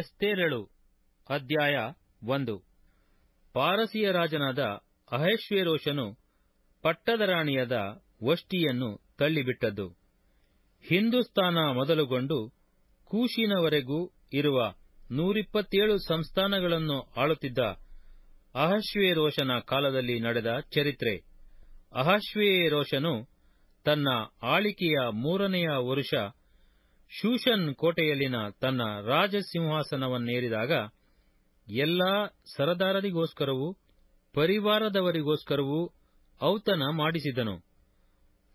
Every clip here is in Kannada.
ಎಸ್ತೇರಳು ಅಧ್ಯಾಯ ಒಂದು ಪಾರಸಿಯ ರಾಜನಾದ ಅಹೇಶ್ವೇರೋಷನು ಪಟ್ಟದರಾಣಿಯದ ವಷ್ಟಿಯನ್ನು ತಳ್ಳಿಬಿಟ್ಟದ್ದು ಹಿಂದೂಸ್ತಾನ ಮೊದಲುಗೊಂಡು ಕೂಶಿನವರೆಗೂ ಇರುವ ನೂರಿಪ್ಪತ್ತೇಳು ಸಂಸ್ಥಾನಗಳನ್ನು ಆಳುತ್ತಿದ್ದ ಅಹಶ್ವೇರೋಷನ ಕಾಲದಲ್ಲಿ ನಡೆದ ಚರಿತ್ರೆ ಅಹಶ್ವೇರೋಷನು ತನ್ನ ಆಳಿಕೆಯ ಮೂರನೆಯ ವರುಷ ಶೂಷನ್ ಕೋಟೆಯಲ್ಲಿನ ತನ್ನ ರಾಜಸಿಂಹಾಸನವನ್ನೇರಿದಾಗ ಎಲ್ಲ ಸರದಾರರಿಗೋಸ್ಕರವೂ ಪರಿವಾರದವರಿಗೋಸ್ಕರವೂ ಔತಣ ಮಾಡಿಸಿದನು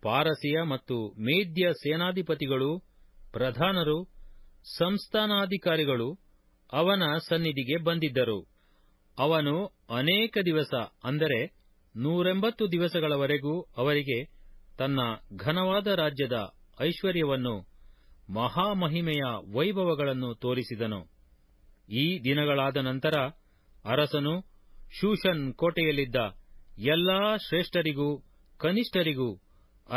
ಪಾರಸಿಯ ಮತ್ತು ಮೇದ್ಯ ಸೇನಾಧಿಪತಿಗಳು ಪ್ರಧಾನರು ಸಂಸ್ಥಾನಾಧಿಕಾರಿಗಳು ಅವನ ಸನ್ನಿಧಿಗೆ ಬಂದಿದ್ದರು ಅವನು ಅನೇಕ ದಿವಸ ಅಂದರೆ ನೂರೆಂಬತ್ತು ದಿವಸಗಳವರೆಗೂ ಅವರಿಗೆ ತನ್ನ ಘನವಾದ ರಾಜ್ಯದ ಐಶ್ವರ್ಯವನ್ನು ಮಹಾಮಹಿಮೆಯ ವೈಭವಗಳನ್ನು ತೋರಿಸಿದನು ಈ ದಿನಗಳಾದ ನಂತರ ಅರಸನು ಶೂಷನ್ ಕೋಟೆಯಲ್ಲಿದ್ದ ಎಲ್ಲಾ ಶ್ರೇಷ್ಠರಿಗೂ ಕನಿಷ್ಠರಿಗೂ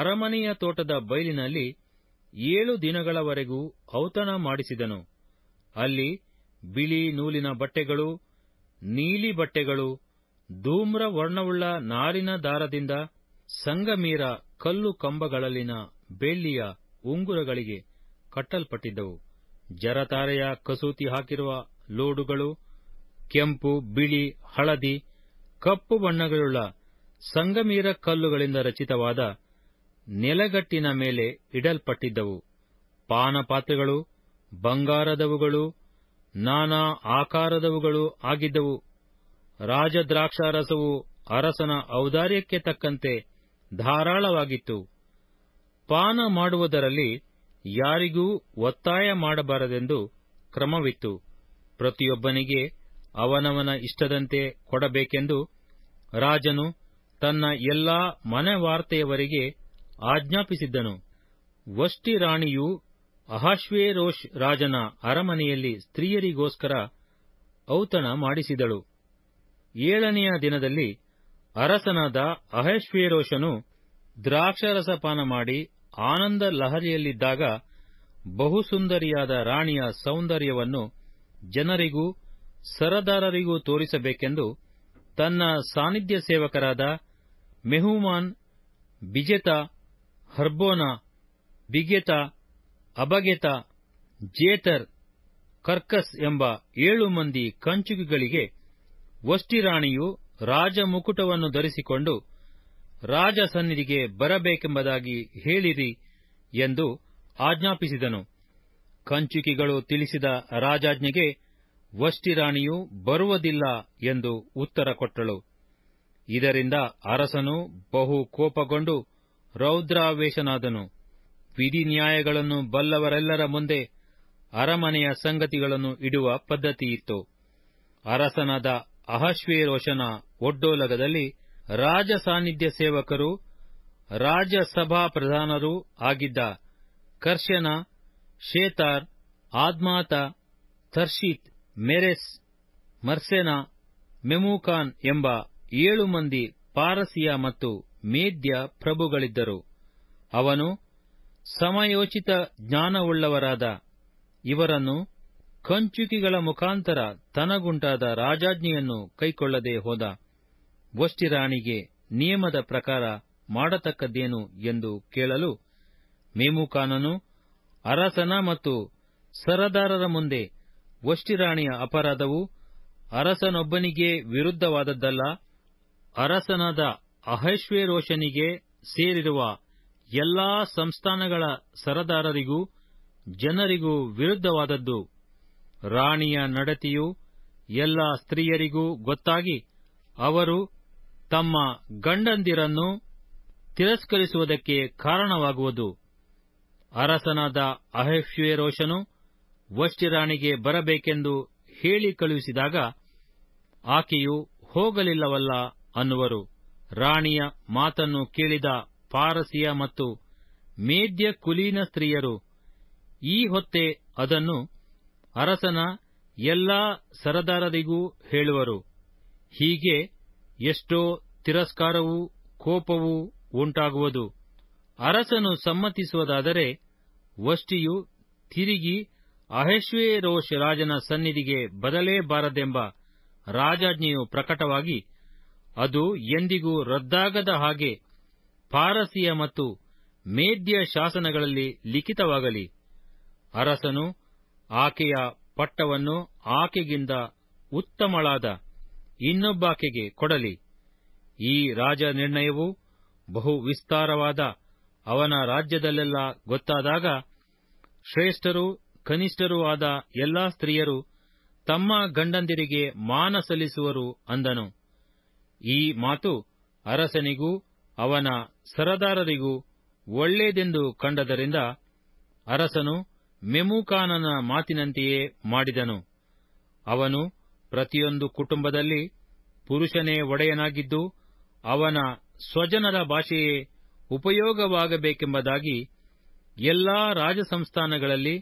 ಅರಮನೆಯ ತೋಟದ ಬಯಲಿನಲ್ಲಿ ಏಳು ದಿನಗಳವರೆಗೂ ಔತಣ ಮಾಡಿಸಿದನು ಅಲ್ಲಿ ಬಿಳಿ ನೂಲಿನ ಬಟ್ಟೆಗಳು ನೀಲಿ ಬಟ್ಟೆಗಳು ಧೂಮ್ರ ವರ್ಣವುಳ್ಳ ನಾರಿನ ದಾರದಿಂದ ಸಂಗಮೀರ ಕಲ್ಲು ಕಂಬಗಳಲ್ಲಿನ ಬೆಳ್ಳಿಯ ಉಂಗುರಗಳಿಗೆ ಕಟ್ಟಲ್ಪಟ್ಟಿದ್ದವು ಜರತಾರೆಯ ಕಸೂತಿ ಹಾಕಿರುವ ಲೋಡುಗಳು ಕೆಂಪು ಬಿಳಿ ಹಳದಿ ಕಪ್ಪು ಬಣ್ಣಗಳುಳ್ಳ ಸಂಗಮೀರ ಕಲ್ಲುಗಳಿಂದ ರಚಿತವಾದ ನೆಲಗಟ್ಟಿನ ಮೇಲೆ ಇಡಲ್ಪಟ್ಟಿದ್ದವು ಪಾನಪಾತ್ರೆಗಳು ಬಂಗಾರದವುಗಳು ನಾನಾ ಆಕಾರದವುಗಳು ಆಗಿದ್ದವು ರಾಜದ್ರಾಕ್ಷಾರಸವು ಅರಸನ ಔದಾರ್ಯಕ್ಕೆ ತಕ್ಕಂತೆ ಧಾರಾಳವಾಗಿತ್ತು ಪಾನ ಮಾಡುವುದರಲ್ಲಿ ಯಾರಿಗೂ ಒತ್ತಾಯ ಮಾಡಬಾರದೆಂದು ಕ್ರಮವಿತ್ತು ಪ್ರತಿಯೊಬ್ಬನಿಗೆ ಅವನವನ ಇಷ್ಟದಂತೆ ಕೊಡಬೇಕೆಂದು ರಾಜನು ತನ್ನ ಎಲ್ಲಾ ಮನೆವಾರ್ತೆಯವರಿಗೆ ಆಜ್ಞಾಪಿಸಿದ್ದನು ವಷ್ಟಿ ರಾಣಿಯು ಅಹಾಶ್ವೇರೋಷ್ ರಾಜನ ಅರಮನೆಯಲ್ಲಿ ಸ್ತ್ರೀಯರಿಗೋಸ್ಕರ ಔತಣ ಮಾಡಿಸಿದಳು ಏಳನೆಯ ದಿನದಲ್ಲಿ ಅರಸನಾದ ಅಹಶ್ವೇರೋಷನು ದ್ರಾಕ್ಷರಸಪಾನ ಮಾಡಿ ಆನಂದ ಲಹರಿಯಲ್ಲಿದ್ದಾಗ ಬಹುಸುಂದರಿಯಾದ ರಾಣಿಯ ಸೌಂದರ್ಯವನ್ನು ಜನರಿಗೂ ಸರದಾರರಿಗೂ ತೋರಿಸಬೇಕೆಂದು ತನ್ನ ಸಾನ್ನಿಧ್ಯ ಸೇವಕರಾದ ಮೆಹುಮಾನ್ ಬಿಜೆತ ಹರ್ಬೋನಾ ಬಿಗೆತ ಅಬಗೆತಾ ಜೇತರ್ ಕರ್ಕಸ್ ಎಂಬ ಏಳು ಮಂದಿ ಕಂಚುಕಿಗಳಿಗೆ ವಷ್ಟಿರಾಣಿಯು ರಾಜಮುಕುಟವನ್ನು ಧರಿಸಿಕೊಂಡು ರಾಜಸನ್ನಿಧಿಗೆ ಬರಬೇಕೆಂಬುದಾಗಿ ಹೇಳಿರಿ ಎಂದು ಆಜ್ಞಾಪಿಸಿದನು ಕಂಚುಕಿಗಳು ತಿಳಿಸಿದ ರಾಜಾಜ್ಞೆಗೆ ವಷ್ಟಿ ಬರುವುದಿಲ್ಲ ಎಂದು ಉತ್ತರ ಕೊಟ್ಟಳು ಇದರಿಂದ ಅರಸನು ಬಹು ಕೋಪಗೊಂಡು ರೌದ್ರಾವೇಶನಾದನು ನ್ಯಾಯಗಳನ್ನು ಬಲ್ಲವರೆಲ್ಲರ ಮುಂದೆ ಅರಮನೆಯ ಸಂಗತಿಗಳನ್ನು ಇಡುವ ಪದ್ಧತಿಯಿತ್ತು ಅರಸನಾದ ಅಹಶ್ವೇರೋಷನ ಒಡ್ಡೋಲಗದಲ್ಲಿ ರಾಜ ಸಾನ್ನಿಧ್ಯ ಸೇವಕರು ರಾಜ್ಯಸಭಾ ಪ್ರಧಾನರೂ ಆಗಿದ್ದ ಕರ್ಷನ ಶೇತಾರ್ ಆದ್ಮಾತ ತರ್ಷೀತ್ ಮೆರೆಸ್ ಮರ್ಸೆನಾ ಮೆಮೂಕಾನ್ ಎಂಬ ಏಳು ಮಂದಿ ಪಾರಸಿಯ ಮತ್ತು ಮೇದ್ಯ ಪ್ರಭುಗಳಿದ್ದರು ಅವನು ಸಮಯೋಚಿತ ಜ್ಞಾನವುಳ್ಳವರಾದ ಇವರನ್ನು ಕಂಚುಕಿಗಳ ಮುಖಾಂತರ ತನಗುಂಟಾದ ರಾಜಾಜ್ಞೆಯನ್ನು ಕೈಕೊಳ್ಳದೆ ಹೋದ ರಾಣಿಗೆ ನಿಯಮದ ಪ್ರಕಾರ ಮಾಡತಕ್ಕದ್ದೇನು ಎಂದು ಕೇಳಲು ಮೇಮುಖಾನನು ಅರಸನ ಮತ್ತು ಸರದಾರರ ಮುಂದೆ ರಾಣಿಯ ಅಪರಾಧವು ಅರಸನೊಬ್ಬನಿಗೆ ವಿರುದ್ಧವಾದದ್ದಲ್ಲ ಅರಸನಾದ ರೋಷನಿಗೆ ಸೇರಿರುವ ಎಲ್ಲಾ ಸಂಸ್ಥಾನಗಳ ಸರದಾರರಿಗೂ ಜನರಿಗೂ ವಿರುದ್ಧವಾದದ್ದು ರಾಣಿಯ ನಡತೆಯು ಎಲ್ಲಾ ಸ್ತ್ರೀಯರಿಗೂ ಗೊತ್ತಾಗಿ ಅವರು ತಮ್ಮ ಗಂಡಂದಿರನ್ನು ತಿರಸ್ಕರಿಸುವುದಕ್ಕೆ ಕಾರಣವಾಗುವುದು ಅರಸನಾದ ಅಹಷ್ವೇರೋಷನು ವಷ್ಟಿರಾಣಿಗೆ ಬರಬೇಕೆಂದು ಹೇಳಿ ಕಳುಹಿಸಿದಾಗ ಆಕೆಯು ಹೋಗಲಿಲ್ಲವಲ್ಲ ಅನ್ನುವರು ರಾಣಿಯ ಮಾತನ್ನು ಕೇಳಿದ ಪಾರಸಿಯ ಮತ್ತು ಮೇದ್ಯ ಕುಲೀನ ಸ್ತ್ರೀಯರು ಈ ಹೊತ್ತೆ ಅದನ್ನು ಅರಸನ ಎಲ್ಲಾ ಸರದಾರರಿಗೂ ಹೇಳುವರು ಹೀಗೆ ಎಷ್ಟೋ ತಿರಸ್ಕಾರವೂ ಕೋಪವೂ ಉಂಟಾಗುವುದು ಅರಸನು ಸಮ್ಮತಿಸುವುದಾದರೆ ವಷ್ಟಿಯು ತಿರುಗಿ ಅಹಷ್ವೇರೋಷ್ ರಾಜನ ಸನ್ನಿಧಿಗೆ ಬದಲೇ ರಾಜಾಜ್ಞೆಯು ಪ್ರಕಟವಾಗಿ ಅದು ಎಂದಿಗೂ ರದ್ದಾಗದ ಹಾಗೆ ಪಾರಸಿಯ ಮತ್ತು ಮೇದ್ಯ ಶಾಸನಗಳಲ್ಲಿ ಲಿಖಿತವಾಗಲಿ ಅರಸನು ಆಕೆಯ ಪಟ್ಟವನ್ನು ಆಕೆಗಿಂತ ಉತ್ತಮಳಾದ ಇನ್ನೊಬ್ಬಾಕೆಗೆ ಕೊಡಲಿ ಈ ರಾಜ ನಿರ್ಣಯವು ಬಹು ವಿಸ್ತಾರವಾದ ಅವನ ರಾಜ್ಯದಲ್ಲೆಲ್ಲ ಗೊತ್ತಾದಾಗ ಶ್ರೇಷ್ಠರು ಕನಿಷ್ಠರೂ ಆದ ಎಲ್ಲಾ ಸ್ತ್ರೀಯರು ತಮ್ಮ ಗಂಡಂದಿರಿಗೆ ಮಾನ ಸಲ್ಲಿಸುವರು ಅಂದನು ಈ ಮಾತು ಅರಸನಿಗೂ ಅವನ ಸರದಾರರಿಗೂ ಒಳ್ಳೆಯದೆಂದು ಕಂಡದರಿಂದ ಅರಸನು ಮೆಮೂಕಾನನ ಮಾತಿನಂತೆಯೇ ಮಾಡಿದನು ಅವನು ಪ್ರತಿಯೊಂದು ಕುಟುಂಬದಲ್ಲಿ ಪುರುಷನೇ ಒಡೆಯನಾಗಿದ್ದು ಅವನ ಸ್ವಜನರ ಭಾಷೆಯೇ ಉಪಯೋಗವಾಗಬೇಕೆಂಬುದಾಗಿ ಎಲ್ಲಾ ರಾಜಸಂಸ್ಥಾನಗಳಲ್ಲಿ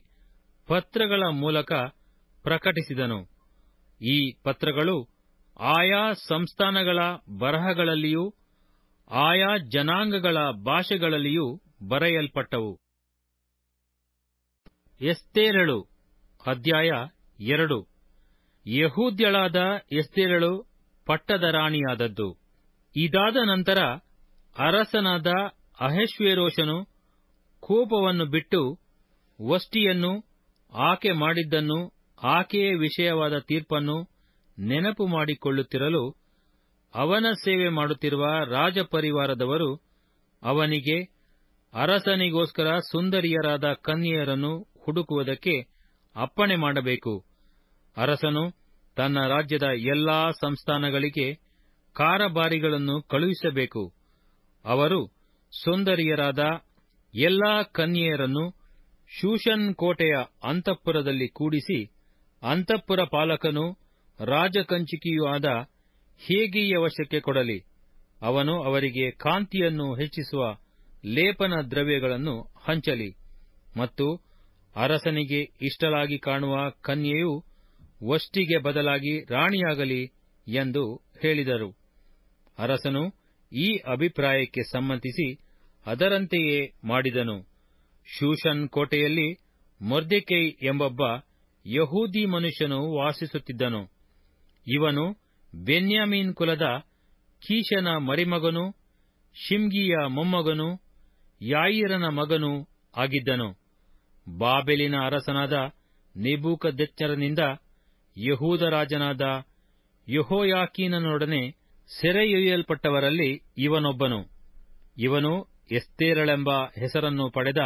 ಪತ್ರಗಳ ಮೂಲಕ ಪ್ರಕಟಿಸಿದನು ಈ ಪತ್ರಗಳು ಆಯಾ ಸಂಸ್ಥಾನಗಳ ಬರಹಗಳಲ್ಲಿಯೂ ಆಯಾ ಜನಾಂಗಗಳ ಭಾಷೆಗಳಲ್ಲಿಯೂ ಬರೆಯಲ್ಪಟ್ಟವು ಎಸ್ತೇರಳು ಅಧ್ಯಾಯ ಎರಡು ಯಹೂದ್ಯಳಾದ ಎಸ್ತೇರಳು ಪಟ್ಟದ ರಾಣಿಯಾದದ್ದು ಇದಾದ ನಂತರ ಅರಸನಾದ ಅಹಶ್ವೇರೋಷನು ಕೋಪವನ್ನು ಬಿಟ್ಟು ವಷ್ಟಿಯನ್ನು ಆಕೆ ಮಾಡಿದ್ದನ್ನು ಆಕೆಯೇ ವಿಷಯವಾದ ತೀರ್ಪನ್ನು ನೆನಪು ಮಾಡಿಕೊಳ್ಳುತ್ತಿರಲು ಅವನ ಸೇವೆ ಮಾಡುತ್ತಿರುವ ರಾಜಪರಿವಾರದವರು ಅವನಿಗೆ ಅರಸನಿಗೋಸ್ಕರ ಸುಂದರಿಯರಾದ ಕನ್ಯರನ್ನು ಹುಡುಕುವುದಕ್ಕೆ ಅಪ್ಪಣೆ ಮಾಡಬೇಕು ಅರಸನು ತನ್ನ ರಾಜ್ಯದ ಎಲ್ಲಾ ಸಂಸ್ಥಾನಗಳಿಗೆ ಕಾರಬಾರಿಗಳನ್ನು ಕಳುಹಿಸಬೇಕು ಅವರು ಸುಂದರಿಯರಾದ ಎಲ್ಲಾ ಕನ್ಯೆಯರನ್ನು ಶೂಷನ್ ಕೋಟೆಯ ಅಂತಃಪುರದಲ್ಲಿ ಕೂಡಿಸಿ ಅಂತಃಪುರ ಪಾಲಕನು ರಾಜಕಂಚಿಕೆಯೂ ಆದ ಹೇಗೆಯ ವಶಕ್ಕೆ ಕೊಡಲಿ ಅವನು ಅವರಿಗೆ ಕಾಂತಿಯನ್ನು ಹೆಚ್ಚಿಸುವ ಲೇಪನ ದ್ರವ್ಯಗಳನ್ನು ಹಂಚಲಿ ಮತ್ತು ಅರಸನಿಗೆ ಇಷ್ಟಲಾಗಿ ಕಾಣುವ ಕನ್ಯೆಯು ವಷ್ಟಿಗೆ ಬದಲಾಗಿ ರಾಣಿಯಾಗಲಿ ಎಂದು ಹೇಳಿದರು ಅರಸನು ಈ ಅಭಿಪ್ರಾಯಕ್ಕೆ ಸಮ್ಮತಿಸಿ ಅದರಂತೆಯೇ ಮಾಡಿದನು ಶೂಷನ್ ಕೋಟೆಯಲ್ಲಿ ಮೊರ್ದೆಕೈ ಎಂಬೊಬ್ಬ ಯಹೂದಿ ಮನುಷ್ಯನು ವಾಸಿಸುತ್ತಿದ್ದನು ಇವನು ಬೆನ್ಯಾಮೀನ್ ಕುಲದ ಕೀಶನ ಮರಿಮಗನು ಶಿಮ್ಗಿಯ ಮೊಮ್ಮಗನು ಯಾಯಿರನ ಮಗನೂ ಆಗಿದ್ದನು ಬಾಬೆಲಿನ ಅರಸನಾದ ನಿಬೂಕದೆಚ್ಚರನಿಂದ ಯಹೂದ ರಾಜನಾದ ಯಹೋಯಾಕೀನನೊಡನೆ ಸೆರೆಯೊಯ್ಯಲ್ಪಟ್ಟವರಲ್ಲಿ ಇವನೊಬ್ಬನು ಇವನು ಎಸ್ತೇರಳೆಂಬ ಹೆಸರನ್ನು ಪಡೆದ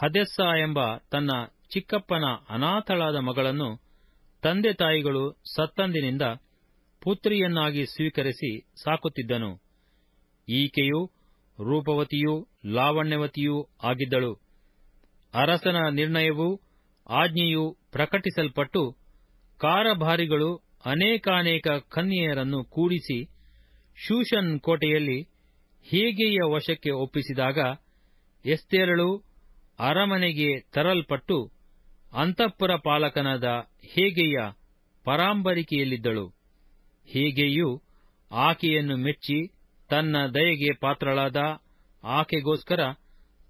ಹದೆಸ್ಸ ಎಂಬ ತನ್ನ ಚಿಕ್ಕಪ್ಪನ ಅನಾಥಳಾದ ಮಗಳನ್ನು ತಂದೆ ತಾಯಿಗಳು ಸತ್ತಂದಿನಿಂದ ಪುತ್ರಿಯನ್ನಾಗಿ ಸ್ವೀಕರಿಸಿ ಸಾಕುತ್ತಿದ್ದನು ಈಕೆಯು ರೂಪವತಿಯೂ ಲಾವಣ್ಯವತಿಯೂ ಆಗಿದ್ದಳು ಅರಸನ ನಿರ್ಣಯವೂ ಆಜ್ಞೆಯೂ ಪ್ರಕಟಿಸಲ್ಪಟ್ಟು ಕಾರಭಾರಿಗಳು ಅನೇಕಾನೇಕ ಕನ್ಯೆಯರನ್ನು ಕೂಡಿಸಿ ಶೂಷನ್ ಕೋಟೆಯಲ್ಲಿ ಹೇಗೆಯ ವಶಕ್ಕೆ ಒಪ್ಪಿಸಿದಾಗ ಎಸ್ತೇರಳು ಅರಮನೆಗೆ ತರಲ್ಪಟ್ಟು ಅಂತಃಪುರ ಪಾಲಕನಾದ ಹೇಗೆಯ ಪರಾಂಬರಿಕೆಯಲ್ಲಿದ್ದಳು ಹೀಗೆಯೂ ಆಕೆಯನ್ನು ಮೆಚ್ಚಿ ತನ್ನ ದಯೆಗೆ ಪಾತ್ರಳಾದ ಆಕೆಗೋಸ್ಕರ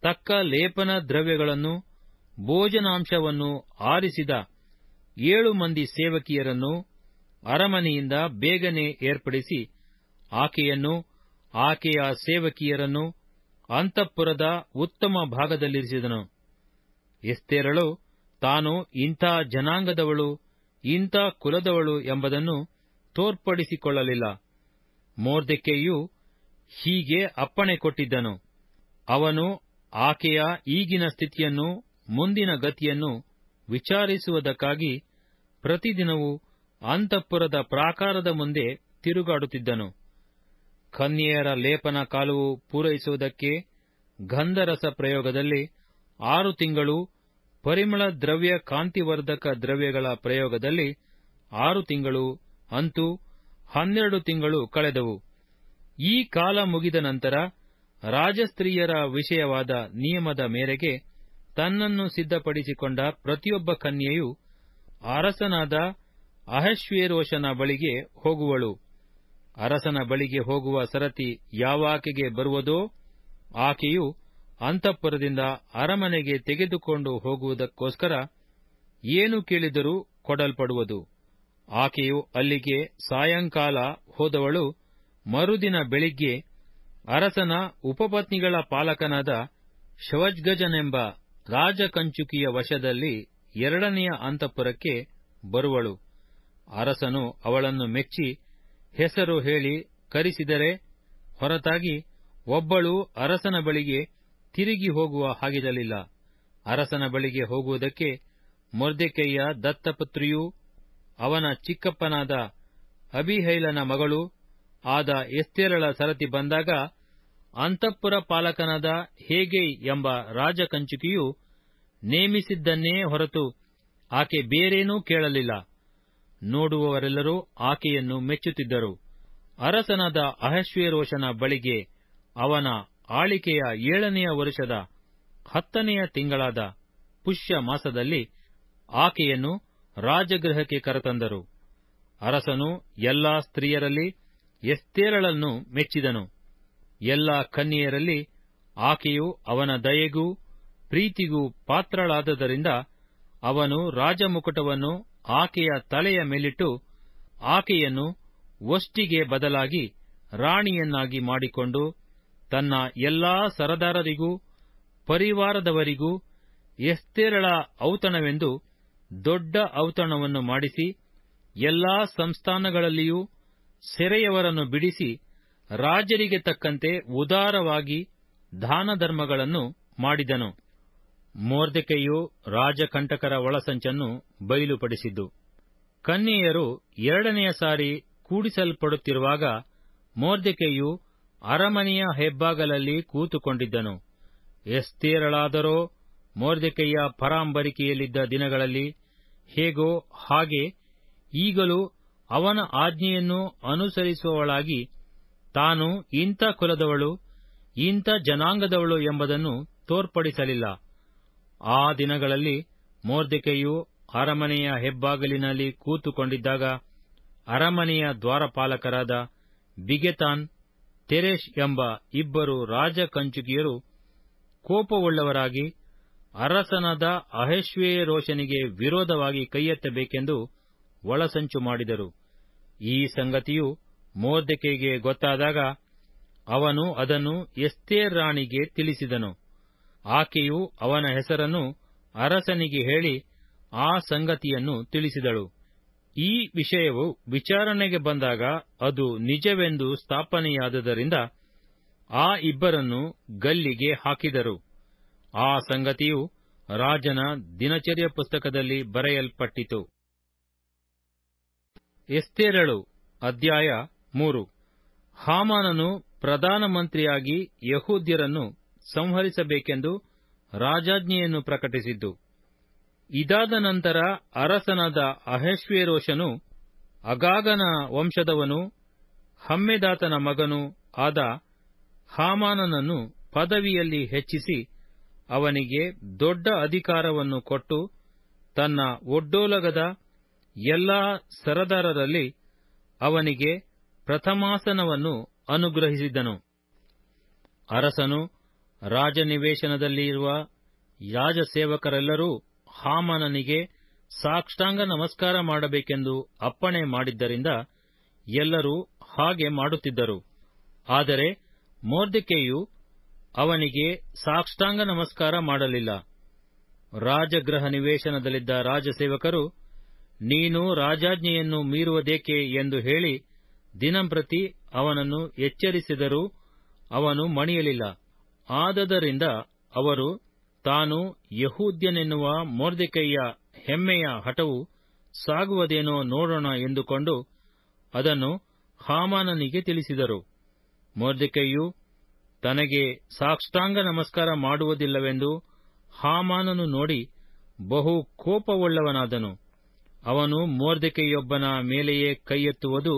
ತಕ್ಕ ಲೇಪನ ದ್ರವ್ಯಗಳನ್ನು ಭೋಜನಾಂಶವನ್ನು ಆರಿಸಿದ ಏಳು ಮಂದಿ ಸೇವಕಿಯರನ್ನು ಅರಮನೆಯಿಂದ ಬೇಗನೆ ಏರ್ಪಡಿಸಿ ಆಕೆಯನ್ನು ಆಕೆಯ ಸೇವಕಿಯರನ್ನು ಅಂತಃಪುರದ ಉತ್ತಮ ಭಾಗದಲ್ಲಿರಿಸಿದನು ಎಸ್ತೇರಳು ತಾನು ಇಂಥ ಜನಾಂಗದವಳು ಇಂಥ ಕುಲದವಳು ಎಂಬುದನ್ನು ತೋರ್ಪಡಿಸಿಕೊಳ್ಳಲಿಲ್ಲ ಮೋರ್ದೆಕೆಯು ಹೀಗೆ ಅಪ್ಪಣೆ ಕೊಟ್ಟಿದ್ದನು ಅವನು ಆಕೆಯ ಈಗಿನ ಸ್ಥಿತಿಯನ್ನು ಮುಂದಿನ ಗತಿಯನ್ನು ವಿಚಾರಿಸುವುದಕ್ಕಾಗಿ ಪ್ರತಿದಿನವೂ ಅಂತಃಪುರದ ಪ್ರಾಕಾರದ ಮುಂದೆ ತಿರುಗಾಡುತ್ತಿದ್ದನು ಕನ್ಯೆಯರ ಲೇಪನ ಕಾಲವು ಪೂರೈಸುವುದಕ್ಕೆ ಗಂಧರಸ ಪ್ರಯೋಗದಲ್ಲಿ ಆರು ತಿಂಗಳು ಪರಿಮಳ ದ್ರವ್ಯ ಕಾಂತಿವರ್ಧಕ ದ್ರವ್ಯಗಳ ಪ್ರಯೋಗದಲ್ಲಿ ಆರು ತಿಂಗಳು ಅಂತೂ ಹನ್ನೆರಡು ತಿಂಗಳು ಕಳೆದವು ಈ ಕಾಲ ಮುಗಿದ ನಂತರ ರಾಜಸ್ತ್ರೀಯರ ವಿಷಯವಾದ ನಿಯಮದ ಮೇರೆಗೆ ತನ್ನನ್ನು ಸಿದ್ಧಪಡಿಸಿಕೊಂಡ ಪ್ರತಿಯೊಬ್ಬ ಕನ್ಯೆಯು ಅರಸನಾದ ಅಹಶ್ವೇರೋಷನ ಬಳಿಗೆ ಹೋಗುವಳು ಅರಸನ ಬಳಿಗೆ ಹೋಗುವ ಸರತಿ ಆಕೆಗೆ ಬರುವುದೋ ಆಕೆಯು ಅಂತಃಪುರದಿಂದ ಅರಮನೆಗೆ ತೆಗೆದುಕೊಂಡು ಹೋಗುವುದಕ್ಕೋಸ್ಕರ ಏನು ಕೇಳಿದರೂ ಕೊಡಲ್ಪಡುವುದು ಆಕೆಯು ಅಲ್ಲಿಗೆ ಸಾಯಂಕಾಲ ಹೋದವಳು ಮರುದಿನ ಬೆಳಿಗ್ಗೆ ಅರಸನ ಉಪಪತ್ನಿಗಳ ಪಾಲಕನಾದ ಶವಜ್ಗಜನೆಂಬ ರಾಜಕಂಚುಕಿಯ ವಶದಲ್ಲಿ ಎರಡನೆಯ ಅಂತಃಪುರಕ್ಕೆ ಬರುವಳು ಅರಸನು ಅವಳನ್ನು ಮೆಚ್ಚಿ ಹೆಸರು ಹೇಳಿ ಕರೆಸಿದರೆ ಹೊರತಾಗಿ ಒಬ್ಬಳು ಅರಸನ ಬಳಿಗೆ ತಿರುಗಿ ಹೋಗುವ ಹಾಗಿರಲಿಲ್ಲ ಅರಸನ ಬಳಿಗೆ ಹೋಗುವುದಕ್ಕೆ ಮೊರ್ದೆಕೈಯ ದತ್ತಪುತ್ರಿಯೂ ಅವನ ಚಿಕ್ಕಪ್ಪನಾದ ಅಬಿಹೈಲನ ಮಗಳು ಆದ ಎಸ್ತೇರಳ ಸರತಿ ಬಂದಾಗ ಅಂತಃಪುರ ಪಾಲಕನಾದ ಹೇಗೆ ಎಂಬ ರಾಜಕಂಚುಕಿಯು ನೇಮಿಸಿದ್ದನ್ನೇ ಹೊರತು ಆಕೆ ಬೇರೇನೂ ಕೇಳಲಿಲ್ಲ ನೋಡುವವರೆಲ್ಲರೂ ಆಕೆಯನ್ನು ಮೆಚ್ಚುತ್ತಿದ್ದರು ಅರಸನಾದ ಅಹಶ್ವೇರೋಷನ ಬಳಿಗೆ ಅವನ ಆಳಿಕೆಯ ಏಳನೆಯ ವರ್ಷದ ಹತ್ತನೆಯ ತಿಂಗಳಾದ ಪುಷ್ಯ ಮಾಸದಲ್ಲಿ ಆಕೆಯನ್ನು ರಾಜಗೃಹಕ್ಕೆ ಕರೆತಂದರು ಅರಸನು ಎಲ್ಲಾ ಸ್ತ್ರೀಯರಲ್ಲಿ ಎಸ್ತೇರಳನ್ನು ಮೆಚ್ಚಿದನು ಎಲ್ಲ ಕನ್ನೆಯರಲ್ಲಿ ಆಕೆಯು ಅವನ ದಯೆಗೂ ಪ್ರೀತಿಗೂ ಪಾತ್ರಳಾದದರಿಂದ ಅವನು ರಾಜಮುಕುಟವನ್ನು ಆಕೆಯ ತಲೆಯ ಮೇಲಿಟ್ಟು ಆಕೆಯನ್ನು ಒಷ್ಟಿಗೆ ಬದಲಾಗಿ ರಾಣಿಯನ್ನಾಗಿ ಮಾಡಿಕೊಂಡು ತನ್ನ ಎಲ್ಲಾ ಸರದಾರರಿಗೂ ಪರಿವಾರದವರಿಗೂ ಎಸ್ತೇರಳ ಔತಣವೆಂದು ದೊಡ್ಡ ಔತಣವನ್ನು ಮಾಡಿಸಿ ಎಲ್ಲಾ ಸಂಸ್ಥಾನಗಳಲ್ಲಿಯೂ ಸೆರೆಯವರನ್ನು ಬಿಡಿಸಿ ರಾಜರಿಗೆ ತಕ್ಕಂತೆ ಉದಾರವಾಗಿ ದಾನ ಧರ್ಮಗಳನ್ನು ಮಾಡಿದನು ಮೋರ್ದೆಕೆಯು ರಾಜಕಂಟಕರ ಒಳಸಂಚನ್ನು ಬಯಲುಪಡಿಸಿದ್ದು ಕನ್ನೆಯರು ಎರಡನೆಯ ಸಾರಿ ಕೂಡಿಸಲ್ಪಡುತ್ತಿರುವಾಗ ಮೋರ್ದೆಕೆಯು ಅರಮನೆಯ ಹೆಬ್ಬಾಗಲಲ್ಲಿ ಕೂತುಕೊಂಡಿದ್ದನು ಎಸ್ತೇರಳಾದರೋ ಮೋರ್ದೆಕೆಯ ಪರಾಂಬರಿಕೆಯಲ್ಲಿದ್ದ ದಿನಗಳಲ್ಲಿ ಹೇಗೋ ಹಾಗೆ ಈಗಲೂ ಅವನ ಆಜ್ಞೆಯನ್ನು ಅನುಸರಿಸುವವಳಾಗಿ ತಾನು ಇಂಥ ಕುಲದವಳು ಇಂಥ ಜನಾಂಗದವಳು ಎಂಬುದನ್ನು ತೋರ್ಪಡಿಸಲಿಲ್ಲ ಆ ದಿನಗಳಲ್ಲಿ ಮೋರ್ದಿಕೆಯು ಅರಮನೆಯ ಹೆಬ್ಬಾಗಿಲಿನಲ್ಲಿ ಕೂತುಕೊಂಡಿದ್ದಾಗ ಅರಮನೆಯ ದ್ವಾರಪಾಲಕರಾದ ಬಿಗೆತಾನ್ ತೆರೇಶ್ ಎಂಬ ಇಬ್ಬರು ರಾಜಕಂಚುಕಿಯರು ಕೋಪವುಳ್ಳವರಾಗಿ ಅರಸನಾದ ರೋಶನಿಗೆ ವಿರೋಧವಾಗಿ ಕೈಯೆತ್ತಬೇಕೆಂದು ಒಳಸಂಚು ಮಾಡಿದರು ಈ ಸಂಗತಿಯು ಮೋದಕೆಗೆ ಗೊತ್ತಾದಾಗ ಅವನು ಅದನ್ನು ಎಸ್ತೇರ್ ರಾಣಿಗೆ ತಿಳಿಸಿದನು ಆಕೆಯು ಅವನ ಹೆಸರನ್ನು ಅರಸನಿಗೆ ಹೇಳಿ ಆ ಸಂಗತಿಯನ್ನು ತಿಳಿಸಿದಳು ಈ ವಿಷಯವು ವಿಚಾರಣೆಗೆ ಬಂದಾಗ ಅದು ನಿಜವೆಂದು ಸ್ಥಾಪನೆಯಾದದರಿಂದ ಆ ಇಬ್ಬರನ್ನು ಗಲ್ಲಿಗೆ ಹಾಕಿದರು ಆ ಸಂಗತಿಯು ರಾಜನ ದಿನಚರ್ಯ ಪುಸ್ತಕದಲ್ಲಿ ಬರೆಯಲ್ಪಟ್ಟಿತು ಎಸ್ತೇರಳು ಅಧ್ಯಾಯ ಮೂರು ಹಾಮಾನನು ಪ್ರಧಾನಮಂತ್ರಿಯಾಗಿ ಯಹೂದ್ಯರನ್ನು ಸಂಹರಿಸಬೇಕೆಂದು ರಾಜಾಜ್ಞೆಯನ್ನು ಪ್ರಕಟಿಸಿದ್ದು ಇದಾದ ನಂತರ ಅರಸನಾದ ಅಹೇಶ್ವೇರೋಷನು ಅಗಾಗನ ವಂಶದವನು ಹಮ್ಮೆದಾತನ ಮಗನೂ ಆದ ಹಾಮಾನನನ್ನು ಪದವಿಯಲ್ಲಿ ಹೆಚ್ಚಿಸಿ ಅವನಿಗೆ ದೊಡ್ಡ ಅಧಿಕಾರವನ್ನು ಕೊಟ್ಟು ತನ್ನ ಒಡ್ಡೋಲಗದ ಎಲ್ಲಾ ಸರದಾರರಲ್ಲಿ ಅವನಿಗೆ ಪ್ರಥಮಾಸನವನ್ನು ಅನುಗ್ರಹಿಸಿದನು ಅರಸನು ರಾಜನಿವೇಶನದಲ್ಲಿರುವ ರಾಜಸೇವಕರೆಲ್ಲರೂ ಹಾಮನನಿಗೆ ಸಾಕ್ಷಾಂಗ ನಮಸ್ಕಾರ ಮಾಡಬೇಕೆಂದು ಅಪ್ಪಣೆ ಮಾಡಿದ್ದರಿಂದ ಎಲ್ಲರೂ ಹಾಗೆ ಮಾಡುತ್ತಿದ್ದರು ಆದರೆ ಮೋರ್ದಿಕೆಯು ಅವನಿಗೆ ಸಾಕ್ಷಾಂಗ ನಮಸ್ಕಾರ ಮಾಡಲಿಲ್ಲ ರಾಜಗೃಹ ನಿವೇಶನದಲ್ಲಿದ್ದ ರಾಜಸೇವಕರು ನೀನು ರಾಜಾಜ್ಞೆಯನ್ನು ಮೀರುವುದೇಕೆ ಎಂದು ಹೇಳಿ ದಿನಂಪ್ರತಿ ಅವನನ್ನು ಎಚ್ಚರಿಸಿದರೂ ಅವನು ಮಣಿಯಲಿಲ್ಲ ಆದದರಿಂದ ಅವರು ತಾನು ಯಹೂದ್ಯನೆನ್ನುವ ಮೋರ್ದಿಕೈಯ ಹೆಮ್ಮೆಯ ಹಠವು ಸಾಗುವುದೇನೋ ನೋಡೋಣ ಎಂದುಕೊಂಡು ಅದನ್ನು ಹಾಮಾನನಿಗೆ ತಿಳಿಸಿದರು ಮೋರ್ದಿಕೈಯು ತನಗೆ ಸಾಷ್ಟಾಂಗ ನಮಸ್ಕಾರ ಮಾಡುವುದಿಲ್ಲವೆಂದು ಹಾಮಾನನು ನೋಡಿ ಬಹು ಕೋಪವುಳ್ಳವನಾದನು ಅವನು ಮೋರ್ದಿಕೆಯೊಬ್ಬನ ಮೇಲೆಯೇ ಕೈಯೆತ್ತುವುದು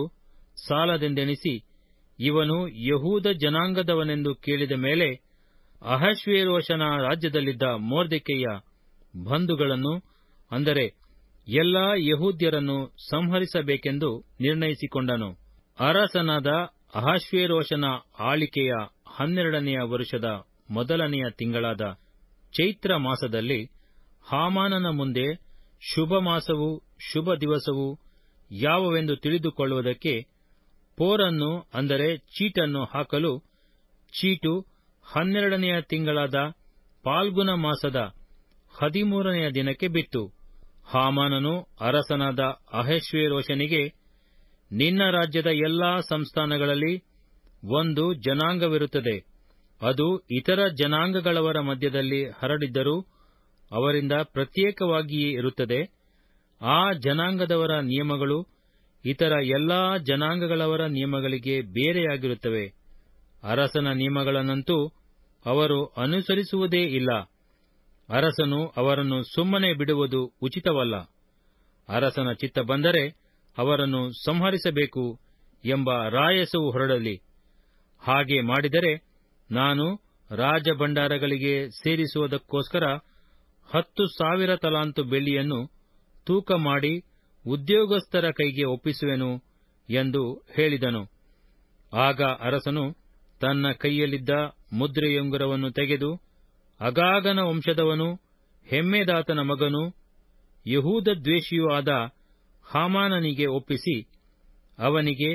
ಸಾಲದೆಂದೆನಿಸಿ ಇವನು ಯಹೂದ ಜನಾಂಗದವನೆಂದು ಕೇಳಿದ ಮೇಲೆ ಅಹಶ್ವೇರೋಷನ ರಾಜ್ಯದಲ್ಲಿದ್ದ ಮೋರ್ದಿಕೆಯ ಬಂಧುಗಳನ್ನು ಅಂದರೆ ಎಲ್ಲಾ ಯಹೂದ್ಯರನ್ನು ಸಂಹರಿಸಬೇಕೆಂದು ನಿರ್ಣಯಿಸಿಕೊಂಡನು ಅರಸನಾದ ಅಹಶ್ವೇರೋಷನ ಆಳಿಕೆಯ ಹನ್ನೆರಡನೆಯ ವರ್ಷದ ಮೊದಲನೆಯ ತಿಂಗಳಾದ ಚೈತ್ರ ಮಾಸದಲ್ಲಿ ಹಾಮಾನನ ಮುಂದೆ ಶುಭ ಮಾಸವೂ ಶುಭ ದಿವಸವೂ ಯಾವವೆಂದು ತಿಳಿದುಕೊಳ್ಳುವುದಕ್ಕೆ ಪೋರನ್ನು ಅಂದರೆ ಚೀಟನ್ನು ಹಾಕಲು ಚೀಟು ಹನ್ನೆರಡನೆಯ ತಿಂಗಳಾದ ಪಾಲ್ಗುನ ಮಾಸದ ಹದಿಮೂರನೆಯ ದಿನಕ್ಕೆ ಬಿತ್ತು ಹಾಮಾನನು ಅರಸನಾದ ಅಹೇಶ್ವೇರೋಷನಿಗೆ ನಿನ್ನ ರಾಜ್ಯದ ಎಲ್ಲಾ ಸಂಸ್ಥಾನಗಳಲ್ಲಿ ಒಂದು ಜನಾಂಗವಿರುತ್ತದೆ ಅದು ಇತರ ಜನಾಂಗಗಳವರ ಮಧ್ಯದಲ್ಲಿ ಹರಡಿದ್ದರೂ ಅವರಿಂದ ಪ್ರತ್ಯೇಕವಾಗಿಯೇ ಇರುತ್ತದೆ ಆ ಜನಾಂಗದವರ ನಿಯಮಗಳು ಇತರ ಎಲ್ಲಾ ಜನಾಂಗಗಳವರ ನಿಯಮಗಳಿಗೆ ಬೇರೆಯಾಗಿರುತ್ತವೆ ಅರಸನ ನಿಯಮಗಳನ್ನಂತೂ ಅವರು ಅನುಸರಿಸುವುದೇ ಇಲ್ಲ ಅರಸನು ಅವರನ್ನು ಸುಮ್ಮನೆ ಬಿಡುವುದು ಉಚಿತವಲ್ಲ ಅರಸನ ಚಿತ್ತ ಬಂದರೆ ಅವರನ್ನು ಸಂಹರಿಸಬೇಕು ಎಂಬ ರಾಯಸವು ಹೊರಡಲಿ ಹಾಗೆ ಮಾಡಿದರೆ ನಾನು ರಾಜಭಂಡಾರಗಳಿಗೆ ಸೇರಿಸುವುದಕ್ಕೋಸ್ಕರ ಹತ್ತು ಸಾವಿರ ತಲಾಂತು ಬೆಳ್ಳಿಯನ್ನು ತೂಕ ಮಾಡಿ ಉದ್ಯೋಗಸ್ಥರ ಕೈಗೆ ಒಪ್ಪಿಸುವೆನು ಎಂದು ಹೇಳಿದನು ಆಗ ಅರಸನು ತನ್ನ ಕೈಯಲ್ಲಿದ್ದ ಮುದ್ರೆಯುಂಗುರವನ್ನು ತೆಗೆದು ಅಗಾಗನ ವಂಶದವನು ಹೆಮ್ಮೆದಾತನ ಮಗನು ಯಹೂದ ದ್ವೇಷಿಯೂ ಆದ ಹಾಮಾನನಿಗೆ ಒಪ್ಪಿಸಿ ಅವನಿಗೆ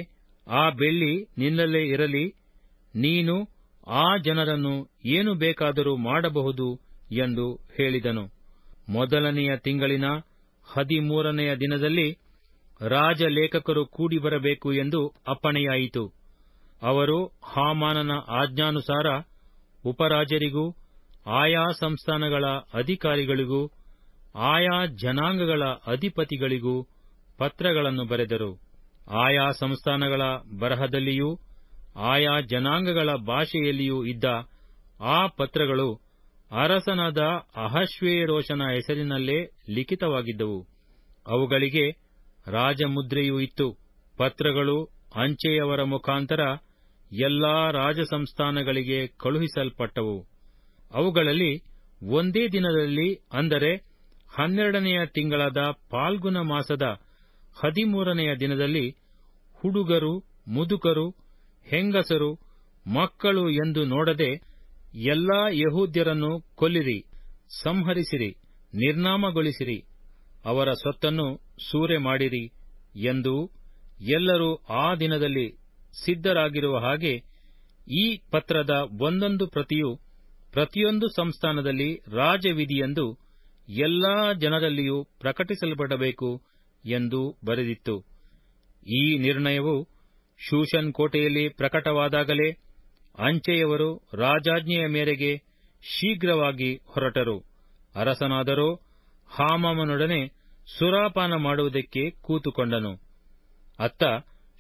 ಆ ಬೆಳ್ಳಿ ನಿನ್ನಲ್ಲೇ ಇರಲಿ ನೀನು ಆ ಜನರನ್ನು ಏನು ಬೇಕಾದರೂ ಮಾಡಬಹುದು ಎಂದು ಹೇಳಿದನು ಮೊದಲನೆಯ ತಿಂಗಳಿನ ಹದಿಮೂರನೆಯ ದಿನದಲ್ಲಿ ರಾಜಲೇಖಕರು ಕೂಡಿ ಬರಬೇಕು ಎಂದು ಅಪ್ಪಣೆಯಾಯಿತು ಅವರು ಹಾಮಾನನ ಆಜ್ಞಾನುಸಾರ ಉಪರಾಜರಿಗೂ ಆಯಾ ಸಂಸ್ಥಾನಗಳ ಅಧಿಕಾರಿಗಳಿಗೂ ಆಯಾ ಜನಾಂಗಗಳ ಅಧಿಪತಿಗಳಿಗೂ ಪತ್ರಗಳನ್ನು ಬರೆದರು ಆಯಾ ಸಂಸ್ಥಾನಗಳ ಬರಹದಲ್ಲಿಯೂ ಆಯಾ ಜನಾಂಗಗಳ ಭಾಷೆಯಲ್ಲಿಯೂ ಇದ್ದ ಆ ಪತ್ರಗಳು ಅರಸನಾದ ರೋಶನ ಹೆಸರಿನಲ್ಲೇ ಲಿಖಿತವಾಗಿದ್ದವು ಅವುಗಳಿಗೆ ರಾಜಮುದ್ರೆಯೂ ಇತ್ತು ಪತ್ರಗಳು ಅಂಚೆಯವರ ಮುಖಾಂತರ ಎಲ್ಲಾ ರಾಜಸಂಸ್ಥಾನಗಳಿಗೆ ಕಳುಹಿಸಲ್ಪಟ್ಟವು ಅವುಗಳಲ್ಲಿ ಒಂದೇ ದಿನದಲ್ಲಿ ಅಂದರೆ ಹನ್ನೆರಡನೆಯ ತಿಂಗಳಾದ ಪಾಲ್ಗುಣ ಮಾಸದ ಹದಿಮೂರನೆಯ ದಿನದಲ್ಲಿ ಹುಡುಗರು ಮುದುಕರು ಹೆಂಗಸರು ಮಕ್ಕಳು ಎಂದು ನೋಡದೆ ಎಲ್ಲಾ ಯಹೂದ್ಯರನ್ನು ಕೊಲ್ಲಿರಿ ಸಂಹರಿಸಿರಿ ನಿರ್ನಾಮಗೊಳಿಸಿರಿ ಅವರ ಸ್ವತ್ತನ್ನು ಸೂರೆ ಮಾಡಿರಿ ಎಂದು ಎಲ್ಲರೂ ಆ ದಿನದಲ್ಲಿ ಸಿದ್ಧರಾಗಿರುವ ಹಾಗೆ ಈ ಪತ್ರದ ಒಂದೊಂದು ಪ್ರತಿಯು ಪ್ರತಿಯೊಂದು ಸಂಸ್ಥಾನದಲ್ಲಿ ರಾಜವಿಧಿಯೆಂದು ಎಲ್ಲಾ ಜನರಲ್ಲಿಯೂ ಪ್ರಕಟಿಸಲ್ಪಡಬೇಕು ಎಂದು ಬರೆದಿತ್ತು ಈ ನಿರ್ಣಯವು ಶೂಷನ್ ಕೋಟೆಯಲ್ಲಿ ಪ್ರಕಟವಾದಾಗಲೇ ಅಂಚೆಯವರು ರಾಜಾಜ್ಞೆಯ ಮೇರೆಗೆ ಶೀಘ್ರವಾಗಿ ಹೊರಟರು ಅರಸನಾದರೂ ಹಾಮಾಮನೊಡನೆ ಸುರಾಪಾನ ಮಾಡುವುದಕ್ಕೆ ಕೂತುಕೊಂಡನು ಅತ್ತ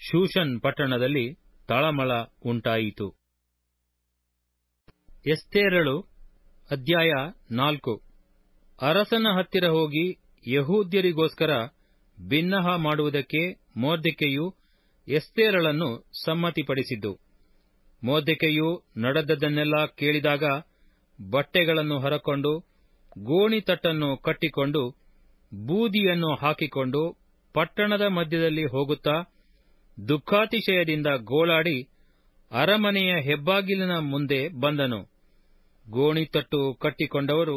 ಶೂಷನ್ ಪಟ್ಟಣದಲ್ಲಿ ತಳಮಳ ಉಂಟಾಯಿತು ಎಸ್ತೇರಳು ಅಧ್ಯಾಯ ನಾಲ್ಕು ಅರಸನ ಹತ್ತಿರ ಹೋಗಿ ಯಹೂದ್ಯರಿಗೋಸ್ಕರ ಭಿನ್ನಹ ಮಾಡುವುದಕ್ಕೆ ಮೋರ್ಧಿಕೆಯು ಎಸ್ತೇರಳನ್ನು ಸಮ್ಮತಿಪಡಿಸಿದ್ದು ಮೋದಿಕೆಯು ನಡೆದದ್ದನ್ನೆಲ್ಲ ಕೇಳಿದಾಗ ಬಟ್ಟೆಗಳನ್ನು ಹೊರಕೊಂಡು ಗೋಣಿತಟ್ಟನ್ನು ಕಟ್ಟಿಕೊಂಡು ಬೂದಿಯನ್ನು ಹಾಕಿಕೊಂಡು ಪಟ್ಟಣದ ಮಧ್ಯದಲ್ಲಿ ಹೋಗುತ್ತಾ ದುಃಖಾತಿಶಯದಿಂದ ಗೋಳಾಡಿ ಅರಮನೆಯ ಹೆಬ್ಬಾಗಿಲಿನ ಮುಂದೆ ಬಂದನು ಗೋಣಿತಟ್ಟು ಕಟ್ಟಿಕೊಂಡವರು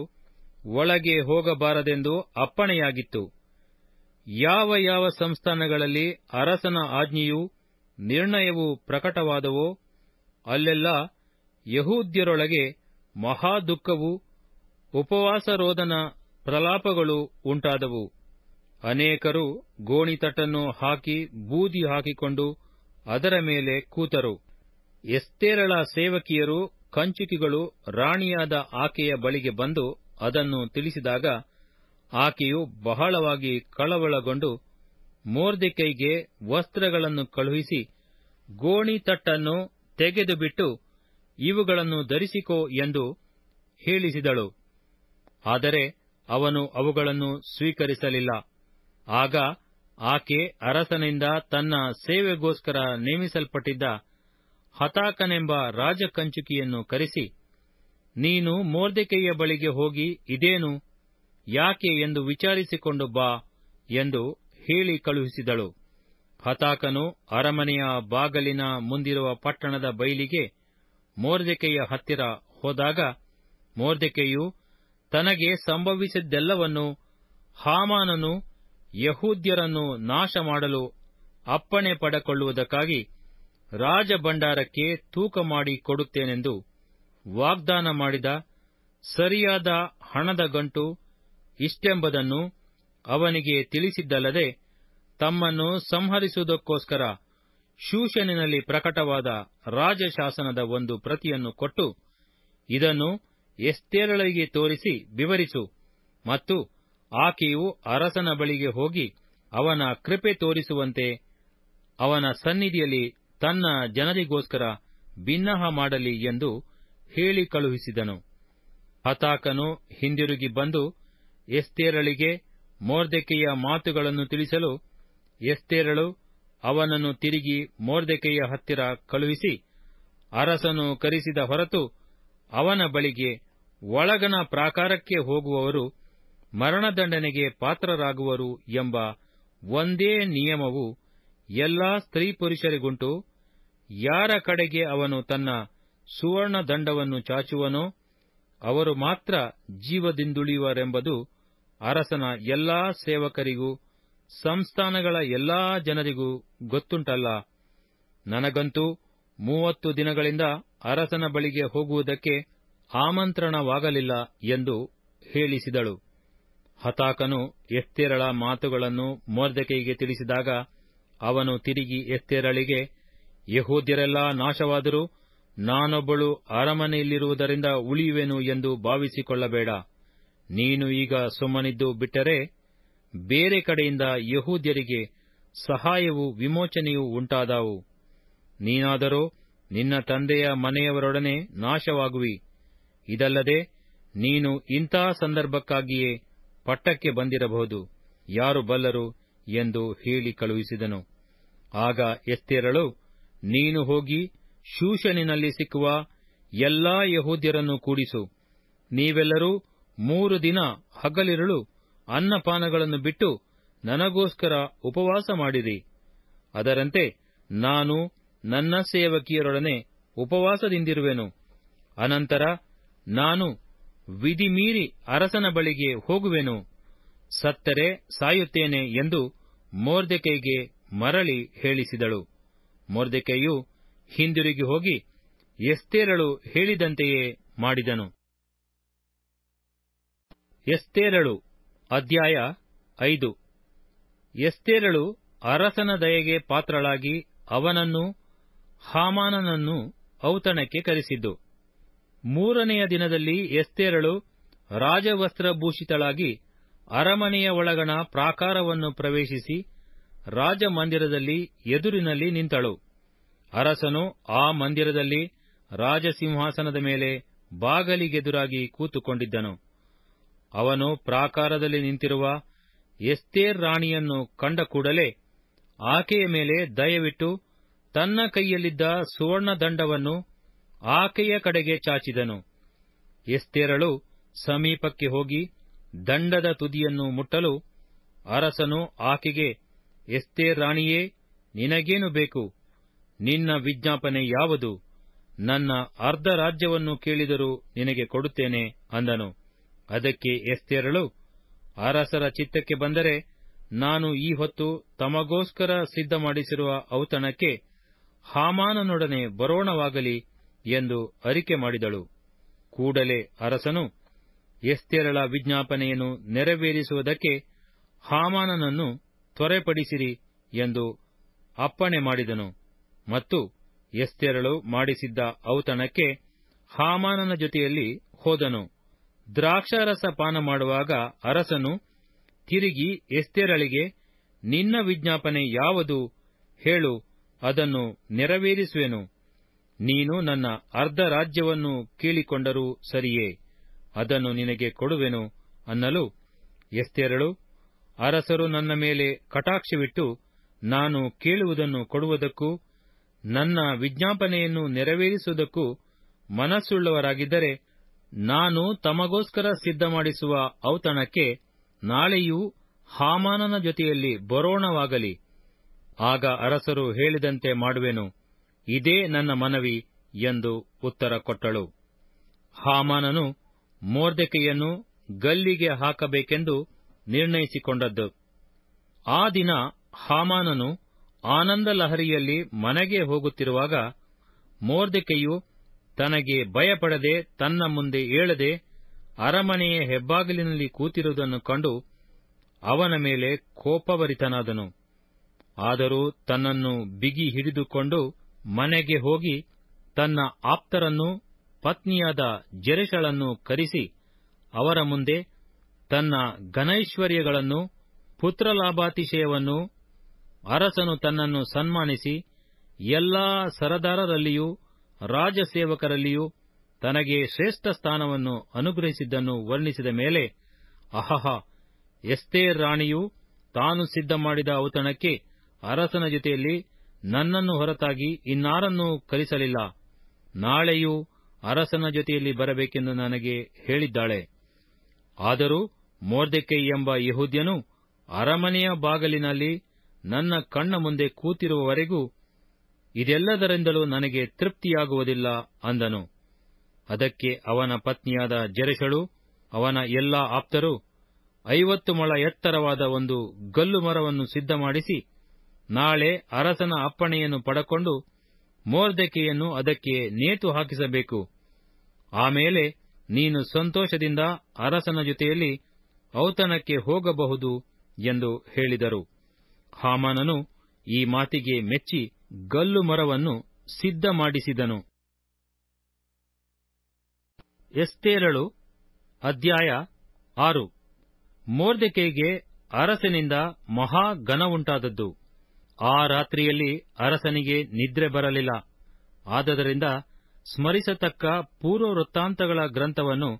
ಒಳಗೆ ಹೋಗಬಾರದೆಂದು ಅಪ್ಪಣೆಯಾಗಿತ್ತು ಯಾವ ಯಾವ ಸಂಸ್ಥಾನಗಳಲ್ಲಿ ಅರಸನ ಆಜ್ಞೆಯೂ ನಿರ್ಣಯವೂ ಪ್ರಕಟವಾದವೋ ಅಲ್ಲೆಲ್ಲ ಯಹೂದ್ಯರೊಳಗೆ ಮಹಾ ದುಃಖವು ಉಪವಾಸರೋಧನ ಪ್ರಲಾಪಗಳು ಉಂಟಾದವು ಅನೇಕರು ಗೋಣಿತಟ್ಟನ್ನು ಹಾಕಿ ಬೂದಿ ಹಾಕಿಕೊಂಡು ಅದರ ಮೇಲೆ ಕೂತರು ಎಸ್ತೇರಳ ಸೇವಕಿಯರು ಕಂಚುಕಿಗಳು ರಾಣಿಯಾದ ಆಕೆಯ ಬಳಿಗೆ ಬಂದು ಅದನ್ನು ತಿಳಿಸಿದಾಗ ಆಕೆಯು ಬಹಳವಾಗಿ ಕಳವಳಗೊಂಡು ಮೋರ್ದೆಕೈಗೆ ವಸ್ತ್ರಗಳನ್ನು ಕಳುಹಿಸಿ ಗೋಣಿತಟ್ಟನ್ನು ತೆಗೆದುಬಿಟ್ಟು ಇವುಗಳನ್ನು ಧರಿಸಿಕೋ ಎಂದು ಹೇಳಿಸಿದಳು ಆದರೆ ಅವನು ಅವುಗಳನ್ನು ಸ್ವೀಕರಿಸಲಿಲ್ಲ ಆಗ ಆಕೆ ಅರಸನಿಂದ ತನ್ನ ಸೇವೆಗೋಸ್ಕರ ನೇಮಿಸಲ್ಪಟ್ಟಿದ್ದ ಹತಾಕನೆಂಬ ರಾಜಕಂಚುಕಿಯನ್ನು ಕರೆಸಿ ನೀನು ಮೋರ್ದಿಕೆಯ ಬಳಿಗೆ ಹೋಗಿ ಇದೇನು ಯಾಕೆ ಎಂದು ವಿಚಾರಿಸಿಕೊಂಡು ಬಾ ಎಂದು ಹೇಳಿ ಕಳುಹಿಸಿದಳು ಹತಾಕನು ಅರಮನೆಯ ಬಾಗಲಿನ ಮುಂದಿರುವ ಪಟ್ಟಣದ ಬೈಲಿಗೆ ಮೋರ್ದೆಕೆಯ ಹತ್ತಿರ ಹೋದಾಗ ಮೋರ್ದೆಕೆಯು ತನಗೆ ಸಂಭವಿಸಿದ್ದೆಲ್ಲವನ್ನು ಹಾಮಾನನು ಯಹೂದ್ಯರನ್ನು ನಾಶ ಮಾಡಲು ಅಪ್ಪಣೆ ಪಡೆಕೊಳ್ಳುವುದಕ್ಕಾಗಿ ರಾಜಭಂಡಾರಕ್ಕೆ ತೂಕ ಮಾಡಿ ಕೊಡುತ್ತೇನೆಂದು ವಾಗ್ದಾನ ಮಾಡಿದ ಸರಿಯಾದ ಹಣದ ಗಂಟು ಇಷ್ಟೆಂಬುದನ್ನು ಅವನಿಗೆ ತಿಳಿಸಿದ್ದಲ್ಲದೆ ತಮ್ಮನ್ನು ಸಂಹರಿಸುವುದಕ್ಕೋಸ್ಕರ ಶೂಷನಿನಲ್ಲಿ ಪ್ರಕಟವಾದ ರಾಜಶಾಸನದ ಒಂದು ಪ್ರತಿಯನ್ನು ಕೊಟ್ಟು ಇದನ್ನು ಎಸ್ತೇರಳಿಗೆ ತೋರಿಸಿ ವಿವರಿಸು ಮತ್ತು ಆಕೆಯು ಅರಸನ ಬಳಿಗೆ ಹೋಗಿ ಅವನ ಕೃಪೆ ತೋರಿಸುವಂತೆ ಅವನ ಸನ್ನಿಧಿಯಲ್ಲಿ ತನ್ನ ಜನರಿಗೋಸ್ಕರ ಭಿನ್ನಹ ಮಾಡಲಿ ಎಂದು ಹೇಳಿ ಕಳುಹಿಸಿದನು ಹತಾಕನು ಹಿಂದಿರುಗಿ ಬಂದು ಎಸ್ತೇರಳಿಗೆ ಮೋರ್ದೆಕೆಯ ಮಾತುಗಳನ್ನು ತಿಳಿಸಲು ಎಸ್ತೇರಳು ಅವನನ್ನು ತಿರುಗಿ ಮೋರ್ದೆಕೆಯ ಹತ್ತಿರ ಕಳುಹಿಸಿ ಅರಸನು ಕರೆಸಿದ ಹೊರತು ಅವನ ಬಳಿಗೆ ಒಳಗನ ಪ್ರಾಕಾರಕ್ಕೆ ಹೋಗುವವರು ಮರಣದಂಡನೆಗೆ ಪಾತ್ರರಾಗುವರು ಎಂಬ ಒಂದೇ ನಿಯಮವು ಎಲ್ಲಾ ಸ್ತ್ರೀ ಪುರುಷರಿಗುಂಟು ಯಾರ ಕಡೆಗೆ ಅವನು ತನ್ನ ಸುವರ್ಣ ದಂಡವನ್ನು ಚಾಚುವನೋ ಅವರು ಮಾತ್ರ ಜೀವದಿಂದುಳಿಯುವರೆಂಬುದು ಅರಸನ ಎಲ್ಲಾ ಸೇವಕರಿಗೂ ಸಂಸ್ಥಾನಗಳ ಎಲ್ಲಾ ಜನರಿಗೂ ಗೊತ್ತುಂಟಲ್ಲ ನನಗಂತೂ ಮೂವತ್ತು ದಿನಗಳಿಂದ ಅರಸನ ಬಳಿಗೆ ಹೋಗುವುದಕ್ಕೆ ಆಮಂತ್ರಣವಾಗಲಿಲ್ಲ ಎಂದು ಹೇಳಿಸಿದಳು ಹತಾಕನು ಎಸ್ತೇರಳ ಮಾತುಗಳನ್ನು ಮೋರ್ದಕೈಗೆ ತಿಳಿಸಿದಾಗ ಅವನು ತಿರುಗಿ ಎಸ್ತೇರಳಿಗೆ ಯಹೋದ್ಯರೆಲ್ಲಾ ನಾಶವಾದರೂ ನಾನೊಬ್ಬಳು ಅರಮನೆಯಲ್ಲಿರುವುದರಿಂದ ಉಳಿಯುವೆನು ಎಂದು ಭಾವಿಸಿಕೊಳ್ಳಬೇಡ ನೀನು ಈಗ ಸುಮ್ಮನಿದ್ದು ಬಿಟ್ಟರೆ ಬೇರೆ ಕಡೆಯಿಂದ ಯಹೂದ್ಯರಿಗೆ ಸಹಾಯವು ವಿಮೋಚನೆಯೂ ಉಂಟಾದಾವು ನೀನಾದರೂ ನಿನ್ನ ತಂದೆಯ ಮನೆಯವರೊಡನೆ ನಾಶವಾಗುವಿ ಇದಲ್ಲದೆ ನೀನು ಇಂತಹ ಸಂದರ್ಭಕ್ಕಾಗಿಯೇ ಪಟ್ಟಕ್ಕೆ ಬಂದಿರಬಹುದು ಯಾರು ಬಲ್ಲರು ಎಂದು ಹೇಳಿ ಕಳುಹಿಸಿದನು ಆಗ ಎಸ್ತೇರಳು ನೀನು ಹೋಗಿ ಶೂಷಣಿನಲ್ಲಿ ಸಿಕ್ಕುವ ಎಲ್ಲಾ ಯಹೂದ್ಯರನ್ನು ಕೂಡಿಸು ನೀವೆಲ್ಲರೂ ಮೂರು ದಿನ ಹಗಲಿರುಳು ಅನ್ನಪಾನಗಳನ್ನು ಬಿಟ್ಟು ನನಗೋಸ್ಕರ ಉಪವಾಸ ಮಾಡಿರಿ ಅದರಂತೆ ನಾನು ನನ್ನ ಸೇವಕಿಯರೊಡನೆ ಉಪವಾಸದಿಂದಿರುವೆನು ಅನಂತರ ನಾನು ವಿಧಿಮೀರಿ ಅರಸನ ಬಳಿಗೆ ಹೋಗುವೆನು ಸತ್ತರೆ ಸಾಯುತ್ತೇನೆ ಎಂದು ಮೋರ್ದೆಕೈಗೆ ಮರಳಿ ಹೇಳಿಸಿದಳು ಮೋರ್ದೆಕೈಯು ಹಿಂದಿರುಗಿ ಹೋಗಿ ಎಸ್ತೇರಳು ಹೇಳಿದಂತೆಯೇ ಮಾಡಿದನು ಎಸ್ತೇರಳು ಅಧ್ಯಾಯ ಐದು ಎಸ್ತೇರಳು ಅರಸನ ದಯೆಗೆ ಪಾತ್ರಳಾಗಿ ಅವನನ್ನು ಹಾಮಾನನನ್ನು ಔತಣಕ್ಕೆ ಕರೆಸಿದ್ದು ಮೂರನೆಯ ದಿನದಲ್ಲಿ ಎಸ್ತೇರಳು ರಾಜವಸ್ತ್ರಭೂಷಿತಳಾಗಿ ಅರಮನೆಯ ಒಳಗಣ ಪ್ರಾಕಾರವನ್ನು ಪ್ರವೇಶಿಸಿ ರಾಜಮಂದಿರದಲ್ಲಿ ಎದುರಿನಲ್ಲಿ ನಿಂತಳು ಅರಸನು ಆ ಮಂದಿರದಲ್ಲಿ ರಾಜಸಿಂಹಾಸನದ ಮೇಲೆ ಬಾಗಲಿಗೆದುರಾಗಿ ಕೂತುಕೊಂಡಿದ್ದನು ಅವನು ಪ್ರಾಕಾರದಲ್ಲಿ ನಿಂತಿರುವ ಎಸ್ತೇರ್ ರಾಣಿಯನ್ನು ಕಂಡ ಕೂಡಲೇ ಆಕೆಯ ಮೇಲೆ ದಯವಿಟ್ಟು ತನ್ನ ಕೈಯಲ್ಲಿದ್ದ ಸುವರ್ಣ ದಂಡವನ್ನು ಆಕೆಯ ಕಡೆಗೆ ಚಾಚಿದನು ಎಸ್ತೇರಳು ಸಮೀಪಕ್ಕೆ ಹೋಗಿ ದಂಡದ ತುದಿಯನ್ನು ಮುಟ್ಟಲು ಅರಸನು ಆಕೆಗೆ ಎಸ್ತೇರ್ ರಾಣಿಯೇ ನಿನಗೇನು ಬೇಕು ನಿನ್ನ ವಿಜ್ಞಾಪನೆ ಯಾವುದು ನನ್ನ ಅರ್ಧ ರಾಜ್ಯವನ್ನು ಕೇಳಿದರೂ ನಿನಗೆ ಕೊಡುತ್ತೇನೆ ಅಂದನು ಅದಕ್ಕೆ ಎಸ್ತೆರಳು ಅರಸರ ಚಿತ್ತಕ್ಕೆ ಬಂದರೆ ನಾನು ಈ ಹೊತ್ತು ತಮಗೋಸ್ಕರ ಸಿದ್ಧ ಮಾಡಿಸಿರುವ ಔತಣಕ್ಕೆ ಹಾಮಾನನೊಡನೆ ಬರೋಣವಾಗಲಿ ಎಂದು ಅರಿಕೆ ಮಾಡಿದಳು ಕೂಡಲೇ ಅರಸನು ಎಸ್ತೆರಳ ವಿಜ್ಞಾಪನೆಯನ್ನು ನೆರವೇರಿಸುವುದಕ್ಕೆ ಹಾಮಾನನನ್ನು ತ್ವರೆಪಡಿಸಿರಿ ಎಂದು ಅಪ್ಪಣೆ ಮಾಡಿದನು ಮತ್ತು ಎಸ್ತೆರಳು ಮಾಡಿಸಿದ್ದ ಔತಣಕ್ಕೆ ಹಾಮಾನನ ಜೊತೆಯಲ್ಲಿ ಹೋದನು ದ್ರಾಕ್ಷಾರಸ ಪಾನ ಮಾಡುವಾಗ ಅರಸನು ತಿರುಗಿ ಎಸ್ತೆರಳಿಗೆ ನಿನ್ನ ವಿಜ್ಞಾಪನೆ ಯಾವುದು ಹೇಳು ಅದನ್ನು ನೆರವೇರಿಸುವೆನು ನೀನು ನನ್ನ ಅರ್ಧ ರಾಜ್ಯವನ್ನು ಕೇಳಿಕೊಂಡರೂ ಸರಿಯೇ ಅದನ್ನು ನಿನಗೆ ಕೊಡುವೆನು ಅನ್ನಲು ಎಸ್ತೆರಳು ಅರಸರು ನನ್ನ ಮೇಲೆ ಕಟಾಕ್ಷವಿಟ್ಟು ನಾನು ಕೇಳುವುದನ್ನು ಕೊಡುವುದಕ್ಕೂ ನನ್ನ ವಿಜ್ಞಾಪನೆಯನ್ನು ನೆರವೇರಿಸುವುದಕ್ಕೂ ಮನಸ್ಸುಳ್ಳವರಾಗಿದ್ದರೆ ನಾನು ತಮಗೋಸ್ಕರ ಮಾಡಿಸುವ ಔತಣಕ್ಕೆ ನಾಳೆಯೂ ಹಾಮಾನನ ಜೊತೆಯಲ್ಲಿ ಬರೋಣವಾಗಲಿ ಆಗ ಅರಸರು ಹೇಳಿದಂತೆ ಮಾಡುವೆನು ಇದೇ ನನ್ನ ಮನವಿ ಎಂದು ಉತ್ತರ ಕೊಟ್ಟಳು ಹಾಮಾನನು ಮೋರ್ದೆಕೆಯನ್ನು ಗಲ್ಲಿಗೆ ಹಾಕಬೇಕೆಂದು ನಿರ್ಣಯಿಸಿಕೊಂಡದ್ದು ಆ ದಿನ ಹಾಮಾನನು ಆನಂದ ಲಹರಿಯಲ್ಲಿ ಮನೆಗೆ ಹೋಗುತ್ತಿರುವಾಗ ಮೋರ್ದೆಕೆಯು ತನಗೆ ಭಯಪಡದೆ ತನ್ನ ಮುಂದೆ ಏಳದೆ ಅರಮನೆಯ ಹೆಬ್ಬಾಗಿಲಿನಲ್ಲಿ ಕೂತಿರುವುದನ್ನು ಕಂಡು ಅವನ ಮೇಲೆ ಕೋಪಭರಿತನಾದನು ಆದರೂ ತನ್ನನ್ನು ಬಿಗಿ ಹಿಡಿದುಕೊಂಡು ಮನೆಗೆ ಹೋಗಿ ತನ್ನ ಆಪ್ತರನ್ನು ಪತ್ನಿಯಾದ ಜರೆಷಳನ್ನು ಕರೆಸಿ ಅವರ ಮುಂದೆ ತನ್ನ ಘನೈಶ್ವರ್ಯಗಳನ್ನು ಪುತ್ರಲಾಭಾತಿಶಯವನ್ನು ಅರಸನು ತನ್ನನ್ನು ಸನ್ಮಾನಿಸಿ ಎಲ್ಲಾ ಸರದಾರರಲ್ಲಿಯೂ ರಾಜ ಸೇವಕರಲ್ಲಿಯೂ ತನಗೆ ಶ್ರೇಷ್ಠ ಸ್ಥಾನವನ್ನು ಅನುಗ್ರಹಿಸಿದ್ದನ್ನು ವರ್ಣಿಸಿದ ಮೇಲೆ ಅಹಹ ಎಸ್ತೇರ್ ರಾಣಿಯು ತಾನು ಸಿದ್ಧ ಮಾಡಿದ ಔತಣಕ್ಕೆ ಅರಸನ ಜೊತೆಯಲ್ಲಿ ನನ್ನನ್ನು ಹೊರತಾಗಿ ಇನ್ನಾರನ್ನೂ ಕಲಿಸಲಿಲ್ಲ ನಾಳೆಯೂ ಅರಸನ ಜೊತೆಯಲ್ಲಿ ಬರಬೇಕೆಂದು ನನಗೆ ಹೇಳಿದ್ದಾಳೆ ಆದರೂ ಮೋರ್ದೆಕೈ ಎಂಬ ಯಹೂದ್ಯನು ಅರಮನೆಯ ಬಾಗಿಲಿನಲ್ಲಿ ನನ್ನ ಕಣ್ಣ ಮುಂದೆ ಕೂತಿರುವವರೆಗೂ ಇದೆಲ್ಲದರಿಂದಲೂ ನನಗೆ ತೃಪ್ತಿಯಾಗುವುದಿಲ್ಲ ಅಂದನು ಅದಕ್ಕೆ ಅವನ ಪತ್ನಿಯಾದ ಜೆರೆಷಳು ಅವನ ಎಲ್ಲಾ ಆಪ್ತರು ಐವತ್ತು ಮೊಳ ಎತ್ತರವಾದ ಒಂದು ಗಲ್ಲು ಮರವನ್ನು ಮಾಡಿಸಿ ನಾಳೆ ಅರಸನ ಅಪ್ಪಣೆಯನ್ನು ಪಡಕೊಂಡು ಮೋರ್ಧಕೆಯನ್ನು ಅದಕ್ಕೆ ನೇತು ಹಾಕಿಸಬೇಕು ಆಮೇಲೆ ನೀನು ಸಂತೋಷದಿಂದ ಅರಸನ ಜೊತೆಯಲ್ಲಿ ಔತಣಕ್ಕೆ ಹೋಗಬಹುದು ಎಂದು ಹೇಳಿದರು ಹಾಮಾನನು ಈ ಮಾತಿಗೆ ಮೆಚ್ಚಿ ಗಲ್ಲು ಮರವನ್ನು ಸಿದ್ಧ ಮಾಡಿಸಿದನು ಎಸ್ತೇರಳು ಅಧ್ಯಾಯ ಆರು ಮೋರ್ದೆಕೈಗೆ ಅರಸನಿಂದ ಮಹಾ ಘನ ಉಂಟಾದದ್ದು ಆ ರಾತ್ರಿಯಲ್ಲಿ ಅರಸನಿಗೆ ನಿದ್ರೆ ಬರಲಿಲ್ಲ ಆದ್ದರಿಂದ ಸ್ಮರಿಸತಕ್ಕ ಪೂರ್ವ ವೃತ್ತಾಂತಗಳ ಗ್ರಂಥವನ್ನು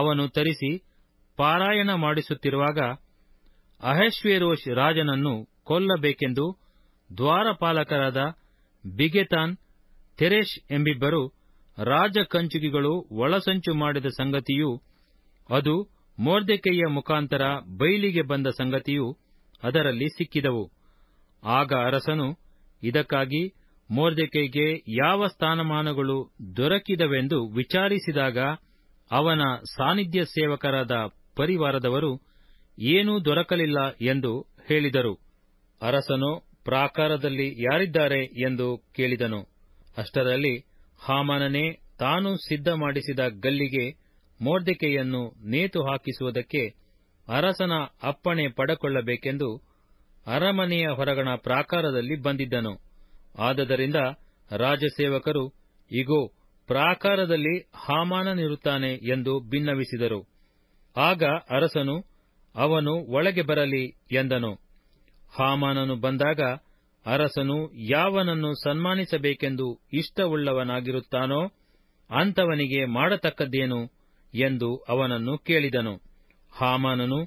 ಅವನು ತರಿಸಿ ಪಾರಾಯಣ ಮಾಡಿಸುತ್ತಿರುವಾಗ ಅಹೇಶ್ವೇರೋಶ್ ರಾಜನನ್ನು ಕೊಲ್ಲಬೇಕೆಂದು ದ್ವಾರಪಾಲಕರಾದ ಬಿಗೆತಾನ್ ತೆರೇಶ್ ಎಂಬಿಬ್ಬರು ರಾಜಕಂಚುಕಿಗಳು ಒಳಸಂಚು ಮಾಡಿದ ಸಂಗತಿಯೂ ಅದು ಮೋರ್ದೆಕೈಯ ಮುಖಾಂತರ ಬೈಲಿಗೆ ಬಂದ ಸಂಗತಿಯೂ ಅದರಲ್ಲಿ ಸಿಕ್ಕಿದವು ಆಗ ಅರಸನು ಇದಕ್ಕಾಗಿ ಮೋರ್ದೆಕೈಗೆ ಯಾವ ಸ್ಥಾನಮಾನಗಳು ದೊರಕಿದವೆಂದು ವಿಚಾರಿಸಿದಾಗ ಅವನ ಸಾನಿಧ್ಯ ಸೇವಕರಾದ ಪರಿವಾರದವರು ಏನೂ ದೊರಕಲಿಲ್ಲ ಎಂದು ಹೇಳಿದರು ಅರಸನು ಪ್ರಾಕಾರದಲ್ಲಿ ಯಾರಿದ್ದಾರೆ ಎಂದು ಕೇಳಿದನು ಅಷ್ಟರಲ್ಲಿ ಹಾಮಾನನೇ ತಾನು ಸಿದ್ಧ ಮಾಡಿಸಿದ ಗಲ್ಲಿಗೆ ಮೋರ್ದಿಕೆಯನ್ನು ನೇತು ಹಾಕಿಸುವುದಕ್ಕೆ ಅರಸನ ಅಪ್ಪಣೆ ಪಡಕೊಳ್ಳಬೇಕೆಂದು ಅರಮನೆಯ ಹೊರಗಣ ಪ್ರಾಕಾರದಲ್ಲಿ ಬಂದಿದ್ದನು ಆದ್ದರಿಂದ ರಾಜಸೇವಕರು ಇಗೋ ಪ್ರಾಕಾರದಲ್ಲಿ ಹಾಮಾನನಿರುತ್ತಾನೆ ಎಂದು ಭಿನ್ನವಿಸಿದರು ಆಗ ಅರಸನು ಅವನು ಒಳಗೆ ಬರಲಿ ಎಂದನು ಹಾಮಾನನು ಬಂದಾಗ ಅರಸನು ಯಾವನನ್ನು ಸನ್ಮಾನಿಸಬೇಕೆಂದು ಇಷ್ಟವುಳ್ಳವನಾಗಿರುತ್ತಾನೋ ಅಂಥವನಿಗೆ ಮಾಡತಕ್ಕದ್ದೇನು ಎಂದು ಅವನನ್ನು ಕೇಳಿದನು ಹಾಮಾನನು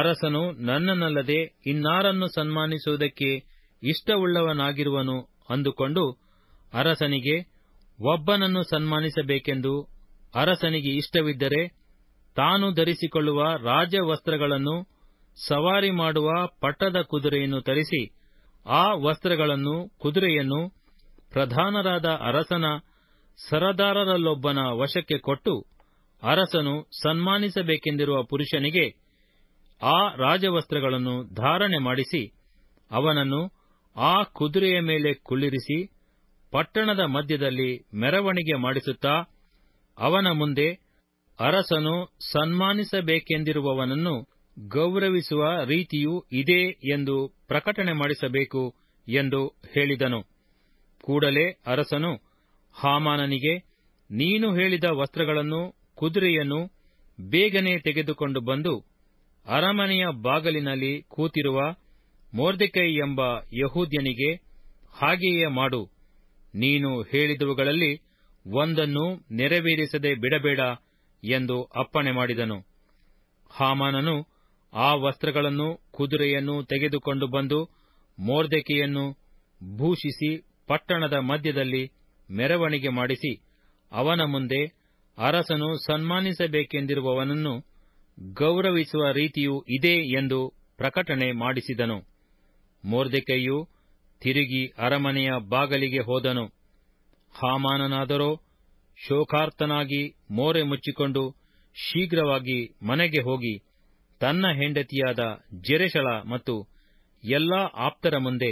ಅರಸನು ನನ್ನನ್ನಲ್ಲದೆ ಇನ್ನಾರನ್ನು ಸನ್ಮಾನಿಸುವುದಕ್ಕೆ ಇಷ್ಟವುಳ್ಳವನಾಗಿರುವನು ಅಂದುಕೊಂಡು ಅರಸನಿಗೆ ಒಬ್ಬನನ್ನು ಸನ್ಮಾನಿಸಬೇಕೆಂದು ಅರಸನಿಗೆ ಇಷ್ಟವಿದ್ದರೆ ತಾನು ಧರಿಸಿಕೊಳ್ಳುವ ರಾಜವಸ್ತ್ರಗಳನ್ನು ಸವಾರಿ ಮಾಡುವ ಪಟ್ಟದ ಕುದುರೆಯನ್ನು ತರಿಸಿ ಆ ವಸ್ತ್ರಗಳನ್ನು ಕುದುರೆಯನ್ನು ಪ್ರಧಾನರಾದ ಅರಸನ ಸರದಾರರಲ್ಲೊಬ್ಬನ ವಶಕ್ಕೆ ಕೊಟ್ಟು ಅರಸನು ಸನ್ಮಾನಿಸಬೇಕೆಂದಿರುವ ಪುರುಷನಿಗೆ ಆ ರಾಜವಸ್ತ್ರಗಳನ್ನು ಧಾರಣೆ ಮಾಡಿಸಿ ಅವನನ್ನು ಆ ಕುದುರೆಯ ಮೇಲೆ ಕುಳ್ಳಿರಿಸಿ ಪಟ್ಟಣದ ಮಧ್ಯದಲ್ಲಿ ಮೆರವಣಿಗೆ ಮಾಡಿಸುತ್ತಾ ಅವನ ಮುಂದೆ ಅರಸನು ಸನ್ಮಾನಿಸಬೇಕೆಂದಿರುವವನನ್ನು ಗೌರವಿಸುವ ರೀತಿಯೂ ಇದೇ ಎಂದು ಪ್ರಕಟಣೆ ಮಾಡಿಸಬೇಕು ಎಂದು ಹೇಳಿದನು ಕೂಡಲೇ ಅರಸನು ಹಾಮಾನನಿಗೆ ನೀನು ಹೇಳಿದ ವಸ್ತ್ರಗಳನ್ನು ಕುದುರೆಯನ್ನು ಬೇಗನೆ ತೆಗೆದುಕೊಂಡು ಬಂದು ಅರಮನೆಯ ಬಾಗಲಿನಲ್ಲಿ ಕೂತಿರುವ ಮೋರ್ದಿಕೈ ಎಂಬ ಯಹೂದ್ಯನಿಗೆ ಹಾಗೆಯೇ ಮಾಡು ನೀನು ಹೇಳಿದವುಗಳಲ್ಲಿ ಒಂದನ್ನು ನೆರವೇರಿಸದೆ ಬಿಡಬೇಡ ಎಂದು ಅಪ್ಪಣೆ ಮಾಡಿದನು ಹಾಮಾನನು ಆ ವಸ್ತ್ರಗಳನ್ನು ಕುದುರೆಯನ್ನು ತೆಗೆದುಕೊಂಡು ಬಂದು ಮೋರ್ದೆಕೆಯನ್ನು ಭೂಷಿಸಿ ಪಟ್ಟಣದ ಮಧ್ಯದಲ್ಲಿ ಮೆರವಣಿಗೆ ಮಾಡಿಸಿ ಅವನ ಮುಂದೆ ಅರಸನು ಸನ್ಮಾನಿಸಬೇಕೆಂದಿರುವವನನ್ನು ಗೌರವಿಸುವ ರೀತಿಯೂ ಇದೆ ಎಂದು ಪ್ರಕಟಣೆ ಮಾಡಿಸಿದನು ಮೋರ್ದೆಕೈಯು ತಿರುಗಿ ಅರಮನೆಯ ಬಾಗಲಿಗೆ ಹೋದನು ಹಾಮಾನನಾದರೂ ಶೋಕಾರ್ತನಾಗಿ ಮೋರೆ ಮುಚ್ಚಿಕೊಂಡು ಶೀಘ್ರವಾಗಿ ಮನೆಗೆ ಹೋಗಿ ತನ್ನ ಹೆಂಡತಿಯಾದ ಜೆರೆಶಳ ಮತ್ತು ಎಲ್ಲಾ ಆಪ್ತರ ಮುಂದೆ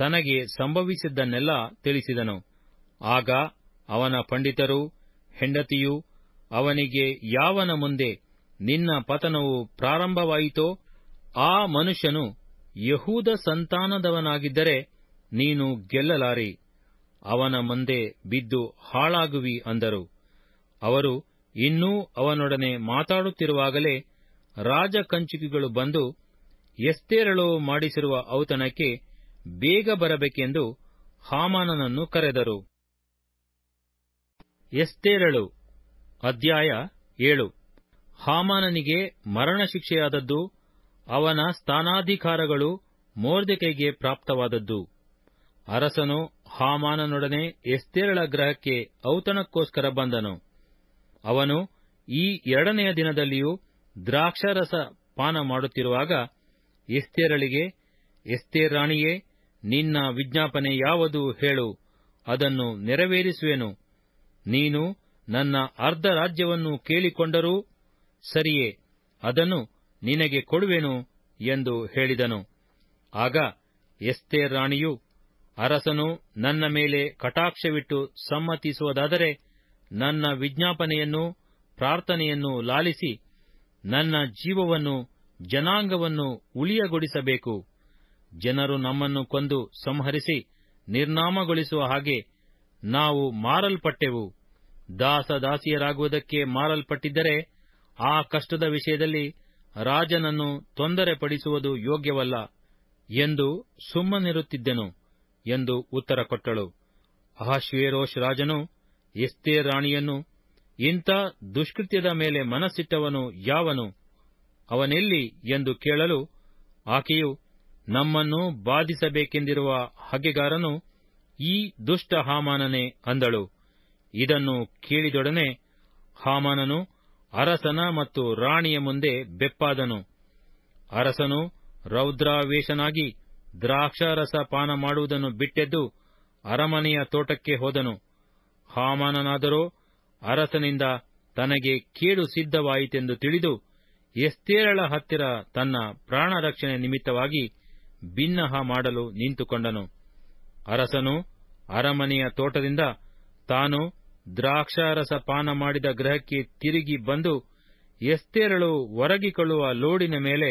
ತನಗೆ ಸಂಭವಿಸಿದ್ದನ್ನೆಲ್ಲ ತಿಳಿಸಿದನು ಆಗ ಅವನ ಪಂಡಿತರು ಹೆಂಡತಿಯು ಅವನಿಗೆ ಯಾವನ ಮುಂದೆ ನಿನ್ನ ಪತನವು ಪ್ರಾರಂಭವಾಯಿತೋ ಆ ಮನುಷ್ಯನು ಯಹೂದ ಸಂತಾನದವನಾಗಿದ್ದರೆ ನೀನು ಗೆಲ್ಲಲಾರಿ ಅವನ ಮುಂದೆ ಬಿದ್ದು ಹಾಳಾಗುವಿ ಅಂದರು ಅವರು ಇನ್ನೂ ಅವನೊಡನೆ ಮಾತಾಡುತ್ತಿರುವಾಗಲೇ ರಾಜಕಂಚುಕಿಗಳು ಬಂದು ಎಸ್ತೇರಳು ಮಾಡಿಸಿರುವ ಔತಣಕ್ಕೆ ಬೇಗ ಬರಬೇಕೆಂದು ಹಾಮಾನನನ್ನು ಕರೆದರು ಎಸ್ತೇರಳು ಅಧ್ಯಾಯ ಏಳು ಹಾಮಾನನಿಗೆ ಶಿಕ್ಷೆಯಾದದ್ದು ಅವನ ಸ್ಥಾನಾಧಿಕಾರಗಳು ಮೋರ್ದೆಕೈಗೆ ಪ್ರಾಪ್ತವಾದದ್ದು ಅರಸನು ಹಾಮಾನನೊಡನೆ ಎಸ್ತೇರಳ ಗ್ರಹಕ್ಕೆ ಔತಣಕ್ಕೋಸ್ಕರ ಬಂದನು ಅವನು ಈ ಎರಡನೆಯ ದಿನದಲ್ಲಿಯೂ ದ್ರಾಕ್ಷಾರಸ ಪಾನ ಮಾಡುತ್ತಿರುವಾಗ ಎಸ್ತೇರಳಿಗೆ ಎಸ್ತೇರ್ ರಾಣಿಯೇ ನಿನ್ನ ವಿಜ್ಞಾಪನೆ ಯಾವುದು ಹೇಳು ಅದನ್ನು ನೆರವೇರಿಸುವೆನು ನೀನು ನನ್ನ ಅರ್ಧ ರಾಜ್ಯವನ್ನು ಕೇಳಿಕೊಂಡರೂ ಸರಿಯೇ ಅದನ್ನು ನಿನಗೆ ಕೊಡುವೆನು ಎಂದು ಹೇಳಿದನು ಆಗ ಎಸ್ತೇರ್ ರಾಣಿಯು ಅರಸನು ನನ್ನ ಮೇಲೆ ಕಟಾಕ್ಷವಿಟ್ಟು ಸಮ್ಮತಿಸುವುದಾದರೆ ನನ್ನ ವಿಜ್ಞಾಪನೆಯನ್ನು ಪ್ರಾರ್ಥನೆಯನ್ನು ಲಾಲಿಸಿ ನನ್ನ ಜೀವವನ್ನು ಜನಾಂಗವನ್ನು ಉಳಿಯಗೊಳಿಸಬೇಕು ಜನರು ನಮ್ಮನ್ನು ಕೊಂದು ಸಂಹರಿಸಿ ನಿರ್ನಾಮಗೊಳಿಸುವ ಹಾಗೆ ನಾವು ಮಾರಲ್ಪಟ್ಟೆವು ದಾಸದಾಸಿಯರಾಗುವುದಕ್ಕೆ ಮಾರಲ್ಪಟ್ಟಿದ್ದರೆ ಆ ಕಷ್ಟದ ವಿಷಯದಲ್ಲಿ ರಾಜನನ್ನು ತೊಂದರೆ ಪಡಿಸುವುದು ಯೋಗ್ಯವಲ್ಲ ಎಂದು ಸುಮ್ಮನಿರುತ್ತಿದ್ದೆನು ಎಂದು ಉತ್ತರ ಕೊಟ್ಟಳು ಅಹಶ್ವೇರೋಷ್ ರಾಜನು ಎಸ್ತೇ ರಾಣಿಯನ್ನು ಇಂಥ ದುಷ್ಕೃತ್ಯದ ಮೇಲೆ ಮನಸ್ಸಿಟ್ಟವನು ಯಾವನು ಅವನೆಲ್ಲಿ ಎಂದು ಕೇಳಲು ಆಕೆಯು ನಮ್ಮನ್ನು ಬಾಧಿಸಬೇಕೆಂದಿರುವ ಹಗೆಗಾರನು ಈ ದುಷ್ಟ ಹಾಮಾನನೇ ಅಂದಳು ಇದನ್ನು ಕೇಳಿದೊಡನೆ ಹಾಮಾನನು ಅರಸನ ಮತ್ತು ರಾಣಿಯ ಮುಂದೆ ಬೆಪ್ಪಾದನು ಅರಸನು ರೌದ್ರಾವೇಶನಾಗಿ ದ್ರಾಕ್ಷಾರಸ ಪಾನ ಮಾಡುವುದನ್ನು ಬಿಟ್ಟೆದ್ದು ಅರಮನೆಯ ತೋಟಕ್ಕೆ ಹೋದನು ಹಾಮಾನನಾದರೂ ಅರಸನಿಂದ ತನಗೆ ಕೇಡು ಸಿದ್ಧವಾಯಿತೆಂದು ತಿಳಿದು ಎಸ್ತೇರಳ ಹತ್ತಿರ ತನ್ನ ಪ್ರಾಣ ನಿಮಿತ್ತವಾಗಿ ಭಿನ್ನಹ ಮಾಡಲು ನಿಂತುಕೊಂಡನು ಅರಸನು ಅರಮನೆಯ ತೋಟದಿಂದ ತಾನು ದ್ರಾಕ್ಷಾರಸ ಪಾನ ಮಾಡಿದ ಗೃಹಕ್ಕೆ ತಿರುಗಿ ಬಂದು ಎಸ್ತೇರಳು ಒರಗಿಕೊಳ್ಳುವ ಲೋಡಿನ ಮೇಲೆ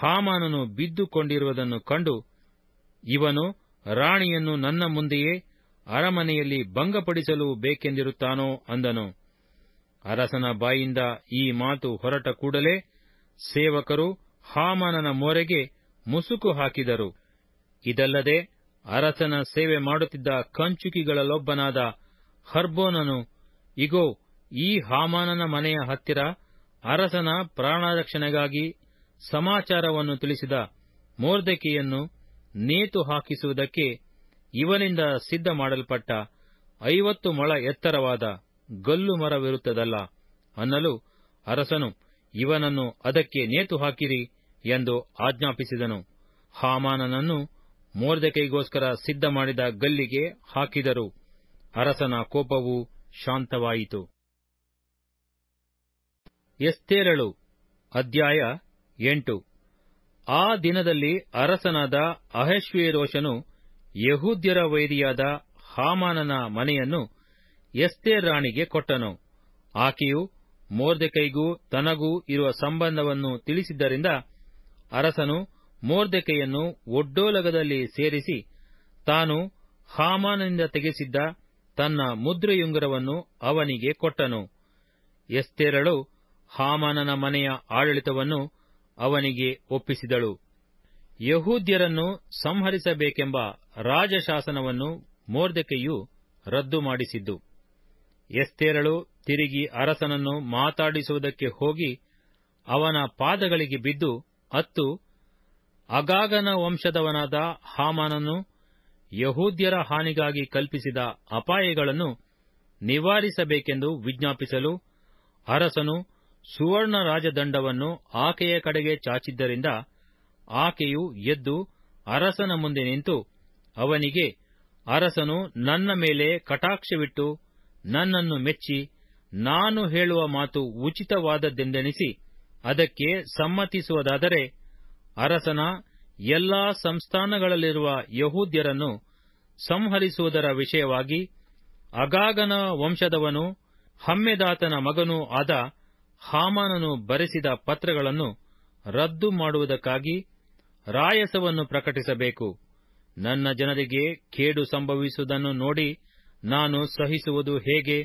ಹಾಮಾನನು ಬಿದ್ದುಕೊಂಡಿರುವುದನ್ನು ಕಂಡು ಇವನು ರಾಣಿಯನ್ನು ನನ್ನ ಮುಂದೆಯೇ ಅರಮನೆಯಲ್ಲಿ ಭಂಗಪಡಿಸಲು ಬೇಕೆಂದಿರುತ್ತಾನೋ ಅಂದನು ಅರಸನ ಬಾಯಿಂದ ಈ ಮಾತು ಹೊರಟ ಕೂಡಲೇ ಸೇವಕರು ಹಾಮಾನನ ಮೊರೆಗೆ ಮುಸುಕು ಹಾಕಿದರು ಇದಲ್ಲದೆ ಅರಸನ ಸೇವೆ ಮಾಡುತ್ತಿದ್ದ ಕಂಚುಕಿಗಳಲ್ಲೊಬ್ಬನಾದ ಹರ್ಬೋನನು ಇಗೋ ಈ ಹಾಮಾನನ ಮನೆಯ ಹತ್ತಿರ ಅರಸನ ಪ್ರಾಣರಕ್ಷಣೆಗಾಗಿ ಸಮಾಚಾರವನ್ನು ತಿಳಿಸಿದ ಮೋರ್ದಕಿಯನ್ನು ನೇತು ಹಾಕಿಸುವುದಕ್ಕೆ ಇವನಿಂದ ಸಿದ್ಧ ಮಾಡಲ್ಪಟ್ಟ ಐವತ್ತು ಮೊಳ ಎತ್ತರವಾದ ಗಲ್ಲು ಮರವಿರುತ್ತದಲ್ಲ ಅನ್ನಲು ಅರಸನು ಇವನನ್ನು ಅದಕ್ಕೆ ನೇತು ಹಾಕಿರಿ ಎಂದು ಆಜ್ಞಾಪಿಸಿದನು ಹಾಮಾನನನ್ನು ಮೋರ್ದಕೈಗೋಸ್ಕರ ಸಿದ್ಧ ಮಾಡಿದ ಗಲ್ಲಿಗೆ ಹಾಕಿದರು ಅರಸನ ಕೋಪವು ಶಾಂತವಾಯಿತು ಎಸ್ತೇರಳು ಅಧ್ಯಾಯ ಎಂಟು ಆ ದಿನದಲ್ಲಿ ಅರಸನಾದ ಅಹಶ್ವೇರೋಷನು ಯಹೂದ್ಯರ ವೈರಿಯಾದ ಹಾಮಾನನ ಮನೆಯನ್ನು ಎಸ್ತೇರ್ ರಾಣಿಗೆ ಕೊಟ್ಟನು ಆಕೆಯು ಮೋರ್ದೆಕೈಗೂ ತನಗೂ ಇರುವ ಸಂಬಂಧವನ್ನು ತಿಳಿಸಿದ್ದರಿಂದ ಅರಸನು ಮೋರ್ದೆಕೈಯನ್ನು ಒಡ್ಡೋಲಗದಲ್ಲಿ ಸೇರಿಸಿ ತಾನು ಹಾಮಾನನಿಂದ ತೆಗೆಸಿದ್ದ ತನ್ನ ಮುದ್ರೆಯುಂಗರವನ್ನು ಅವನಿಗೆ ಕೊಟ್ಟನು ಎಸ್ತೇರಳು ಹಾಮಾನನ ಮನೆಯ ಆಡಳಿತವನ್ನು ಅವನಿಗೆ ಒಪ್ಪಿಸಿದಳು ಯಹೂದ್ಯರನ್ನು ಸಂಹರಿಸಬೇಕೆಂಬ ರಾಜಶಾಸನವನ್ನು ಮೋರ್ದಕೆಯು ರದ್ದು ಮಾಡಿಸಿದ್ದು ಎಸ್ತೇರಳು ತಿರುಗಿ ಅರಸನನ್ನು ಮಾತಾಡಿಸುವುದಕ್ಕೆ ಹೋಗಿ ಅವನ ಪಾದಗಳಿಗೆ ಬಿದ್ದು ಅತ್ತು ಅಗಾಗನ ವಂಶದವನಾದ ಹಾಮಾನನ್ನು ಯಹೂದ್ಯರ ಹಾನಿಗಾಗಿ ಕಲ್ಪಿಸಿದ ಅಪಾಯಗಳನ್ನು ನಿವಾರಿಸಬೇಕೆಂದು ವಿಜ್ಞಾಪಿಸಲು ಅರಸನು ಸುವರ್ಣ ರಾಜದಂಡವನ್ನು ಆಕೆಯ ಕಡೆಗೆ ಚಾಚಿದ್ದರಿಂದ ಆಕೆಯು ಎದ್ದು ಅರಸನ ಮುಂದೆ ನಿಂತು ಅವನಿಗೆ ಅರಸನು ನನ್ನ ಮೇಲೆ ಕಟಾಕ್ಷವಿಟ್ಟು ನನ್ನನ್ನು ಮೆಚ್ಚಿ ನಾನು ಹೇಳುವ ಮಾತು ಉಚಿತವಾದದ್ದೆಂದೆನಿಸಿ ಅದಕ್ಕೆ ಸಮ್ಮತಿಸುವುದಾದರೆ ಅರಸನ ಎಲ್ಲಾ ಸಂಸ್ಥಾನಗಳಲ್ಲಿರುವ ಯಹೂದ್ಯರನ್ನು ಸಂಹರಿಸುವುದರ ವಿಷಯವಾಗಿ ಅಗಾಗನ ವಂಶದವನು ಹಮ್ಮೆದಾತನ ಮಗನೂ ಆದ ಹಾಮಾನನು ಬರೆಸಿದ ಪತ್ರಗಳನ್ನು ರದ್ದು ಮಾಡುವುದಕ್ಕಾಗಿ ರಾಯಸವನ್ನು ಪ್ರಕಟಿಸಬೇಕು ನನ್ನ ಜನರಿಗೆ ಖೇಡು ಸಂಭವಿಸುವುದನ್ನು ನೋಡಿ ನಾನು ಸಹಿಸುವುದು ಹೇಗೆ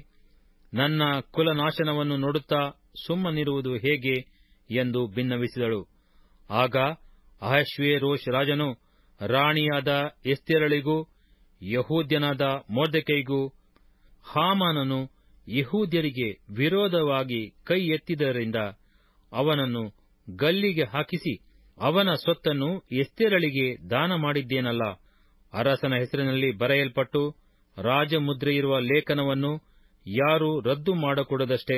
ನನ್ನ ಕುಲನಾಶನವನ್ನು ನೋಡುತ್ತಾ ಸುಮ್ಮನಿರುವುದು ಹೇಗೆ ಎಂದು ಭಿನ್ನವಿಸಿದಳು ಆಗ ರೋಷ್ ರಾಜನು ರಾಣಿಯಾದ ಎಸ್ತಿರಳಿಗೂ ಯಹೂದ್ಯನಾದ ಮೋರ್ದಕೈಗೂ ಹಾಮಾನನು ಯಹೂದ್ಯರಿಗೆ ವಿರೋಧವಾಗಿ ಕೈ ಎತ್ತಿದ್ದರಿಂದ ಅವನನ್ನು ಗಲ್ಲಿಗೆ ಹಾಕಿಸಿ ಅವನ ಸ್ವತ್ತನ್ನು ಎಸ್ತೇರಳಿಗೆ ದಾನ ಮಾಡಿದ್ದೇನಲ್ಲ ಅರಸನ ಹೆಸರಿನಲ್ಲಿ ಬರೆಯಲ್ಪಟ್ಟು ರಾಜಮುದ್ರೆಯಿರುವ ಲೇಖನವನ್ನು ಯಾರೂ ರದ್ದು ಮಾಡಕೂಡದಷ್ಟೇ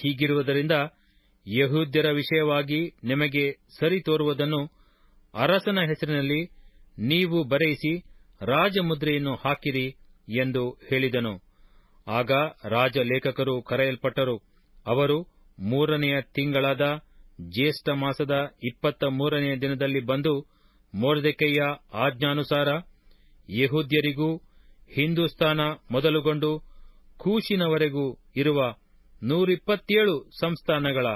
ಹೀಗಿರುವುದರಿಂದ ಯಹೂದ್ಯರ ವಿಷಯವಾಗಿ ನಿಮಗೆ ಸರಿ ತೋರುವುದನ್ನು ಅರಸನ ಹೆಸರಿನಲ್ಲಿ ನೀವು ಬರೆಯಿಸಿ ರಾಜಮುದ್ರೆಯನ್ನು ಹಾಕಿರಿ ಎಂದು ಹೇಳಿದನು ಆಗ ರಾಜಲೇಖಕರು ಕರೆಯಲ್ಪಟ್ಟರು ಅವರು ಮೂರನೆಯ ತಿಂಗಳಾದ ಜ್ಯೇಷ್ಠ ಮಾಸದ ಇಪ್ಪತ್ತ ಮೂರನೆಯ ದಿನದಲ್ಲಿ ಬಂದು ಮೋರ್ದೆಕೈಯ ಆಜ್ಞಾನುಸಾರ ಯಹೂದ್ಯರಿಗೂ ಹಿಂದೂಸ್ತಾನ ಮೊದಲುಗೊಂಡು ಕೂಶಿನವರೆಗೂ ಇರುವ ನೂರಿಪ್ಪತ್ತೇಳು ಸಂಸ್ಥಾನಗಳ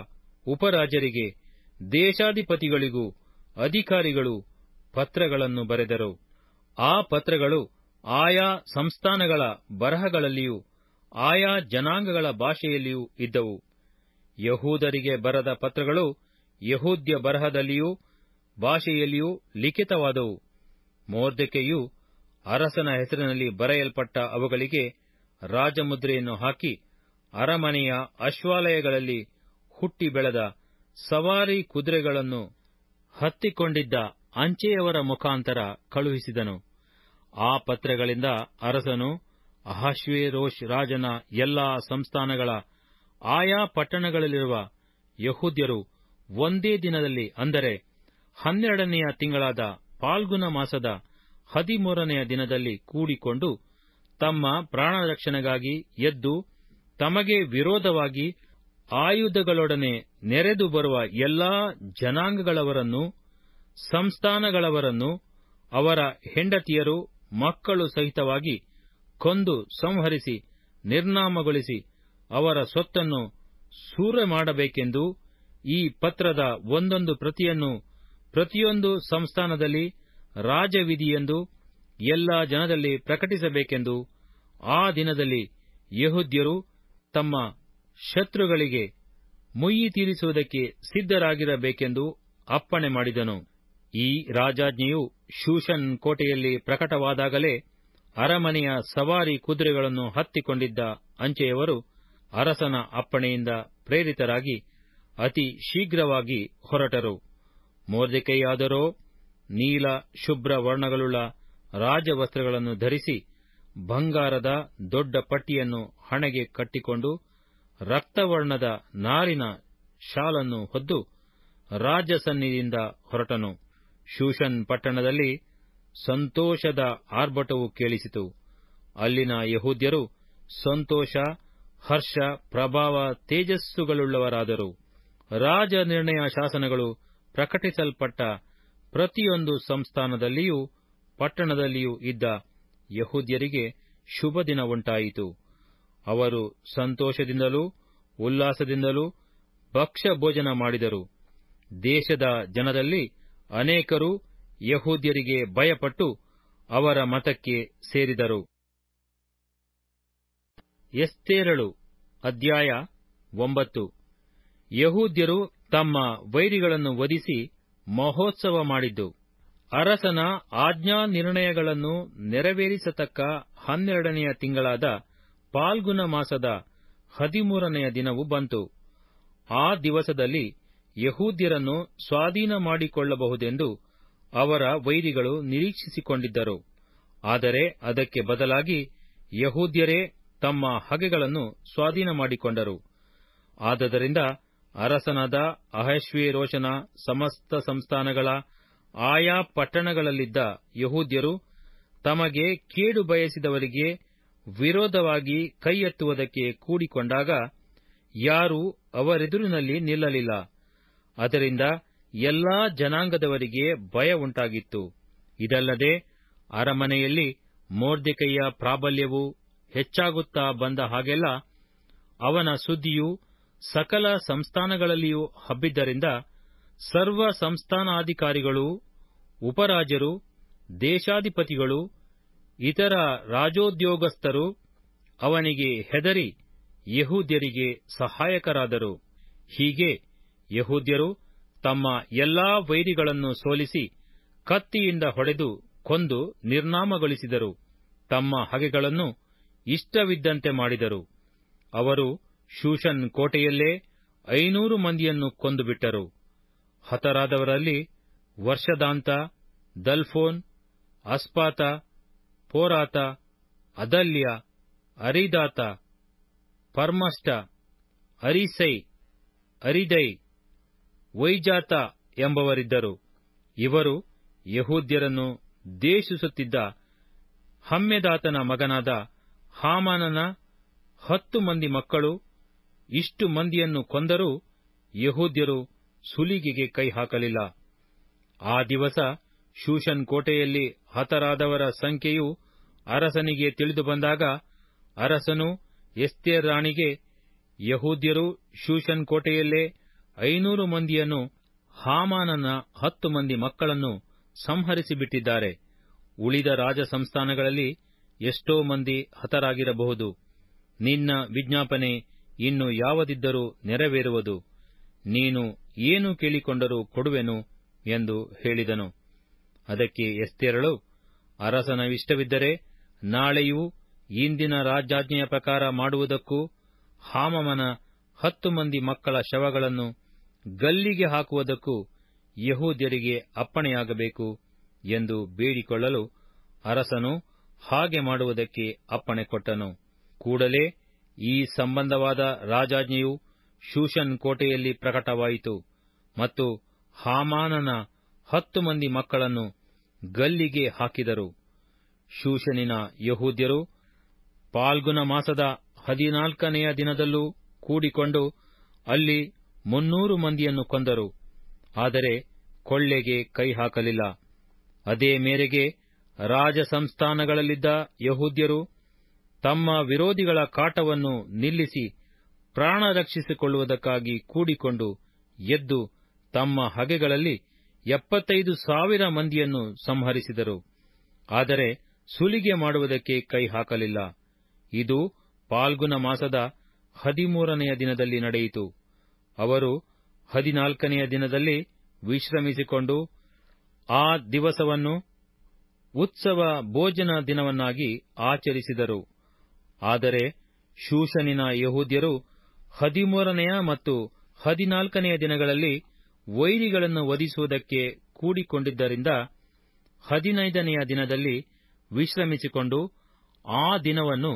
ಉಪರಾಜರಿಗೆ ದೇಶಾಧಿಪತಿಗಳಿಗೂ ಅಧಿಕಾರಿಗಳು ಪತ್ರಗಳನ್ನು ಬರೆದರು ಆ ಪತ್ರಗಳು ಆಯಾ ಸಂಸ್ಥಾನಗಳ ಬರಹಗಳಲ್ಲಿಯೂ ಆಯಾ ಜನಾಂಗಗಳ ಭಾಷೆಯಲ್ಲಿಯೂ ಇದ್ದವು ಯಹೂದರಿಗೆ ಬರದ ಪತ್ರಗಳು ಯಹೂದ್ಯ ಬರಹದಲ್ಲಿಯೂ ಭಾಷೆಯಲ್ಲಿಯೂ ಲಿಖಿತವಾದವು ಮೋರ್ದಕೆಯು ಅರಸನ ಹೆಸರಿನಲ್ಲಿ ಬರೆಯಲ್ಪಟ್ಟ ಅವುಗಳಿಗೆ ರಾಜಮುದ್ರೆಯನ್ನು ಹಾಕಿ ಅರಮನೆಯ ಅಶ್ವಾಲಯಗಳಲ್ಲಿ ಹುಟ್ಟಿ ಬೆಳೆದ ಸವಾರಿ ಕುದುರೆಗಳನ್ನು ಹತ್ತಿಕೊಂಡಿದ್ದ ಅಂಚೆಯವರ ಮುಖಾಂತರ ಕಳುಹಿಸಿದನು ಆ ಪತ್ರಗಳಿಂದ ಅರಸನು ಅಹಶ್ವೇರೋಷ್ ರಾಜನ ಎಲ್ಲಾ ಸಂಸ್ಥಾನಗಳ ಆಯಾ ಪಟ್ಟಣಗಳಲ್ಲಿರುವ ಯಹೂದ್ಯರು ಒಂದೇ ದಿನದಲ್ಲಿ ಅಂದರೆ ಹನ್ನೆರಡನೆಯ ತಿಂಗಳಾದ ಪಾಲ್ಗುನ ಮಾಸದ ಹದಿಮೂರನೆಯ ದಿನದಲ್ಲಿ ಕೂಡಿಕೊಂಡು ತಮ್ಮ ಪ್ರಾಣರಕ್ಷಣೆಗಾಗಿ ಎದ್ದು ತಮಗೆ ವಿರೋಧವಾಗಿ ಆಯುಧಗಳೊಡನೆ ನೆರೆದು ಬರುವ ಎಲ್ಲಾ ಜನಾಂಗಗಳವರನ್ನು ಸಂಸ್ಥಾನಗಳವರನ್ನು ಅವರ ಹೆಂಡತಿಯರು ಮಕ್ಕಳು ಸಹಿತವಾಗಿ ಕೊಂದು ಸಂಹರಿಸಿ ನಿರ್ನಾಮಗೊಳಿಸಿ ಅವರ ಸ್ವತ್ತನ್ನು ಸೂರೆ ಮಾಡಬೇಕೆಂದು ಈ ಪತ್ರದ ಒಂದೊಂದು ಪ್ರತಿಯನ್ನು ಪ್ರತಿಯೊಂದು ಸಂಸ್ಥಾನದಲ್ಲಿ ರಾಜವಿಧಿಯೆಂದು ಎಲ್ಲ ಜನದಲ್ಲಿ ಪ್ರಕಟಿಸಬೇಕೆಂದು ಆ ದಿನದಲ್ಲಿ ಯಹೂದ್ಯರು ತಮ್ಮ ಶತ್ರುಗಳಿಗೆ ಮುಯ್ಯಿ ತೀರಿಸುವುದಕ್ಕೆ ಸಿದ್ದರಾಗಿರಬೇಕೆಂದು ಅಪ್ಪಣೆ ಮಾಡಿದನು ಈ ರಾಜಾಜ್ಞೆಯು ಶೂಷನ್ ಕೋಟೆಯಲ್ಲಿ ಪ್ರಕಟವಾದಾಗಲೇ ಅರಮನೆಯ ಸವಾರಿ ಕುದುರೆಗಳನ್ನು ಹತ್ತಿಕೊಂಡಿದ್ದ ಅಂಚೆಯವರು ಅರಸನ ಅಪ್ಪಣೆಯಿಂದ ಪ್ರೇರಿತರಾಗಿ ಅತಿ ಶೀಘ್ರವಾಗಿ ಹೊರಟರು ಮೋರ್ದಿಕೆಯಾದರೋ ನೀಲ ಶುಭ್ರ ವರ್ಣಗಳುಳ್ಳ ರಾಜವಸ್ತ್ರಗಳನ್ನು ಧರಿಸಿ ಬಂಗಾರದ ದೊಡ್ಡ ಪಟ್ಟಿಯನ್ನು ಹಣೆಗೆ ಕಟ್ಟಿಕೊಂಡು ರಕ್ತವರ್ಣದ ನಾರಿನ ಶಾಲನ್ನು ಹೊದ್ದು ರಾಜಸನ್ನಿಧಿಯಿಂದ ಹೊರಟನು ಶೂಷನ್ ಪಟ್ಟಣದಲ್ಲಿ ಸಂತೋಷದ ಆರ್ಭಟವು ಕೇಳಿಸಿತು ಅಲ್ಲಿನ ಯಹೂದ್ಯರು ಸಂತೋಷ ಹರ್ಷ ಪ್ರಭಾವ ತೇಜಸ್ಸುಗಳುಳ್ಳವರಾದರು ರಾಜ ನಿರ್ಣಯ ಶಾಸನಗಳು ಪ್ರಕಟಿಸಲ್ಪಟ್ಟ ಪ್ರತಿಯೊಂದು ಸಂಸ್ಥಾನದಲ್ಲಿಯೂ ಪಟ್ಟಣದಲ್ಲಿಯೂ ಇದ್ದ ಯಹೂದ್ಯರಿಗೆ ಶುಭ ದಿನ ಉಂಟಾಯಿತು ಅವರು ಸಂತೋಷದಿಂದಲೂ ಉಲ್ಲಾಸದಿಂದಲೂ ಭಕ್ಷ್ಯ ಭೋಜನ ಮಾಡಿದರು ದೇಶದ ಜನರಲ್ಲಿ ಅನೇಕರು ಯಹೂದ್ಯರಿಗೆ ಭಯಪಟ್ಟು ಅವರ ಮತಕ್ಕೆ ಸೇರಿದರು ಎಸ್ತೇರಳು ಅಧ್ಯಾಯ ಒಂಬತ್ತು ಯಹೂದ್ಯರು ತಮ್ಮ ವೈರಿಗಳನ್ನು ವಧಿಸಿ ಮಹೋತ್ಸವ ಮಾಡಿದ್ದು ಅರಸನ ಆಜ್ಞಾ ನಿರ್ಣಯಗಳನ್ನು ನೆರವೇರಿಸತಕ್ಕ ಹನ್ನೆರಡನೆಯ ತಿಂಗಳಾದ ಪಾಲ್ಗುನ ಮಾಸದ ಹದಿಮೂರನೆಯ ದಿನವು ಬಂತು ಆ ದಿವಸದಲ್ಲಿ ಯಹೂದ್ಯರನ್ನು ಸ್ವಾಧೀನ ಮಾಡಿಕೊಳ್ಳಬಹುದೆಂದು ಅವರ ವೈರಿಗಳು ನಿರೀಕ್ಷಿಸಿಕೊಂಡಿದ್ದರು ಆದರೆ ಅದಕ್ಕೆ ಬದಲಾಗಿ ಯಹೂದ್ಯರೇ ತಮ್ಮ ಹಗೆಗಳನ್ನು ಸ್ವಾಧೀನ ಮಾಡಿಕೊಂಡರು ಆದ್ದರಿಂದ ಅರಸನಾದ ರೋಶನ ಸಮಸ್ತ ಸಂಸ್ಥಾನಗಳ ಆಯಾ ಪಟ್ಟಣಗಳಲ್ಲಿದ್ದ ಯಹೂದ್ಯರು ತಮಗೆ ಕೇಡು ಬಯಸಿದವರಿಗೆ ವಿರೋಧವಾಗಿ ಕೈ ಎತ್ತುವುದಕ್ಕೆ ಕೂಡಿಕೊಂಡಾಗ ಯಾರೂ ಅವರೆದುರಿನಲ್ಲಿ ನಿಲ್ಲಲಿಲ್ಲ ಅದರಿಂದ ಎಲ್ಲಾ ಜನಾಂಗದವರಿಗೆ ಭಯ ಉಂಟಾಗಿತ್ತು ಇದಲ್ಲದೆ ಅರಮನೆಯಲ್ಲಿ ಮೋರ್ದಿಕೈಯ ಪ್ರಾಬಲ್ಯವು ಹೆಚ್ಚಾಗುತ್ತಾ ಬಂದ ಹಾಗೆಲ್ಲ ಅವನ ಸುದ್ದಿಯು ಸಕಲ ಸಂಸ್ಥಾನಗಳಲ್ಲಿಯೂ ಹಬ್ಬಿದ್ದರಿಂದ ಸರ್ವ ಸಂಸ್ಥಾನಾಧಿಕಾರಿಗಳು ಉಪರಾಜರು ದೇಶಾಧಿಪತಿಗಳು ಇತರ ರಾಜೋದ್ಯೋಗಸ್ಥರು ಅವನಿಗೆ ಹೆದರಿ ಯಹೂದ್ಯರಿಗೆ ಸಹಾಯಕರಾದರು ಹೀಗೆ ಯಹೂದ್ಯರು ತಮ್ಮ ಎಲ್ಲಾ ವೈರಿಗಳನ್ನು ಸೋಲಿಸಿ ಕತ್ತಿಯಿಂದ ಹೊಡೆದು ಕೊಂದು ನಿರ್ನಾಮಗೊಳಿಸಿದರು ತಮ್ಮ ಹಗೆಗಳನ್ನು ಇಷ್ಟವಿದ್ದಂತೆ ಮಾಡಿದರು ಅವರು ಶೂಷನ್ ಕೋಟೆಯಲ್ಲೇ ಐನೂರು ಮಂದಿಯನ್ನು ಕೊಂದುಬಿಟ್ಟರು ಹತರಾದವರಲ್ಲಿ ವರ್ಷದಾಂತ ದಲ್ಫೋನ್ ಅಸ್ಪಾತ ಪೋರಾತ ಅದಲ್ಯ ಅರಿದಾತ ಪರ್ಮಷ್ಟ ಅರಿಸೈ ಅರಿದೈ ವೈಜಾತ ಎಂಬವರಿದ್ದರು ಇವರು ಯಹೂದ್ಯರನ್ನು ದೇಶಿಸುತ್ತಿದ್ದ ಹಮ್ಮೆದಾತನ ಮಗನಾದ ಹಾಮಾನನ ಹತ್ತು ಮಂದಿ ಮಕ್ಕಳು ಇಷ್ಟು ಮಂದಿಯನ್ನು ಕೊಂದರೂ ಯಹೂದ್ಯರು ಸುಲಿಗೆಗೆ ಕೈ ಹಾಕಲಿಲ್ಲ ಆ ದಿವಸ ಶೂಷನ್ ಕೋಟೆಯಲ್ಲಿ ಹತರಾದವರ ಸಂಖ್ಯೆಯು ಅರಸನಿಗೆ ತಿಳಿದು ಬಂದಾಗ ಅರಸನು ಎಸ್ತೇರ್ ರಾಣಿಗೆ ಯಹೂದ್ಯರು ಶೂಷನ್ ಕೋಟೆಯಲ್ಲೇ ಐನೂರು ಮಂದಿಯನ್ನು ಹಾಮಾನನ ಹತ್ತು ಮಂದಿ ಮಕ್ಕಳನ್ನು ಸಂಹರಿಸಿಬಿಟ್ಟಿದ್ದಾರೆ ಉಳಿದ ರಾಜ ಸಂಸ್ಥಾನಗಳಲ್ಲಿ ಎಷ್ಟೋ ಮಂದಿ ಹತರಾಗಿರಬಹುದು ನಿನ್ನ ವಿಜ್ಞಾಪನೆ ಇನ್ನು ಯಾವದಿದ್ದರೂ ನೆರವೇರುವುದು ನೀನು ಏನು ಕೇಳಿಕೊಂಡರೂ ಕೊಡುವೆನು ಎಂದು ಹೇಳಿದನು ಅದಕ್ಕೆ ಎಸ್ತೆರಳು ಅರಸನ ಇಷ್ಟವಿದ್ದರೆ ನಾಳೆಯೂ ಇಂದಿನ ರಾಜಾಜ್ಞೆಯ ಪ್ರಕಾರ ಮಾಡುವುದಕ್ಕೂ ಹಾಮಮನ ಹತ್ತು ಮಂದಿ ಮಕ್ಕಳ ಶವಗಳನ್ನು ಗಲ್ಲಿಗೆ ಹಾಕುವುದಕ್ಕೂ ಯಹೂದ್ಯರಿಗೆ ಅಪ್ಪಣೆಯಾಗಬೇಕು ಎಂದು ಬೇಡಿಕೊಳ್ಳಲು ಅರಸನು ಹಾಗೆ ಮಾಡುವುದಕ್ಕೆ ಅಪ್ಪಣೆ ಕೊಟ್ಟನು ಕೂಡಲೇ ಈ ಸಂಬಂಧವಾದ ರಾಜಾಜ್ಞೆಯು ಶೂಷನ್ ಕೋಟೆಯಲ್ಲಿ ಪ್ರಕಟವಾಯಿತು ಮತ್ತು ಹಾಮಾನನ ಹತ್ತು ಮಂದಿ ಮಕ್ಕಳನ್ನು ಗಲ್ಲಿಗೆ ಹಾಕಿದರು ಶೂಷನಿನ ಯಹೂದ್ಯರು ಪಾಲ್ಗುನ ಮಾಸದ ಹದಿನಾಲ್ಕನೆಯ ದಿನದಲ್ಲೂ ಕೂಡಿಕೊಂಡು ಅಲ್ಲಿ ಮುನ್ನೂರು ಮಂದಿಯನ್ನು ಕೊಂದರು ಆದರೆ ಕೊಳ್ಳೆಗೆ ಕೈ ಹಾಕಲಿಲ್ಲ ಅದೇ ಮೇರೆಗೆ ರಾಜ ಸಂಸ್ಥಾನಗಳಲ್ಲಿದ್ದ ಯಹೂದ್ಯರು ತಮ್ಮ ವಿರೋಧಿಗಳ ಕಾಟವನ್ನು ನಿಲ್ಲಿಸಿ ಪ್ರಾಣ ರಕ್ಷಿಸಿಕೊಳ್ಳುವುದಕ್ಕಾಗಿ ಕೂಡಿಕೊಂಡು ಎದ್ದು ತಮ್ಮ ಹಗೆಗಳಲ್ಲಿ ಎಪ್ಪತ್ತೈದು ಸಾವಿರ ಮಂದಿಯನ್ನು ಸಂಹರಿಸಿದರು ಆದರೆ ಸುಲಿಗೆ ಮಾಡುವುದಕ್ಕೆ ಕೈ ಹಾಕಲಿಲ್ಲ ಇದು ಪಾಲ್ಗುನ ಮಾಸದ ಹದಿಮೂರನೆಯ ದಿನದಲ್ಲಿ ನಡೆಯಿತು ಅವರು ಹದಿನಾಲ್ಕನೆಯ ದಿನದಲ್ಲಿ ವಿಶ್ರಮಿಸಿಕೊಂಡು ಆ ದಿವಸವನ್ನು ಉತ್ಸವ ಭೋಜನ ದಿನವನ್ನಾಗಿ ಆಚರಿಸಿದರು ಆದರೆ ಶೂಷನಿನ ಯಹೂದ್ಯರು ಹದಿಮೂರನೆಯ ಮತ್ತು ಹದಿನಾಲ್ಕನೆಯ ದಿನಗಳಲ್ಲಿ ವೈರಿಗಳನ್ನು ವಧಿಸುವುದಕ್ಕೆ ಕೂಡಿಕೊಂಡಿದ್ದರಿಂದ ಹದಿನೈದನೆಯ ದಿನದಲ್ಲಿ ವಿಶ್ರಮಿಸಿಕೊಂಡು ಆ ದಿನವನ್ನು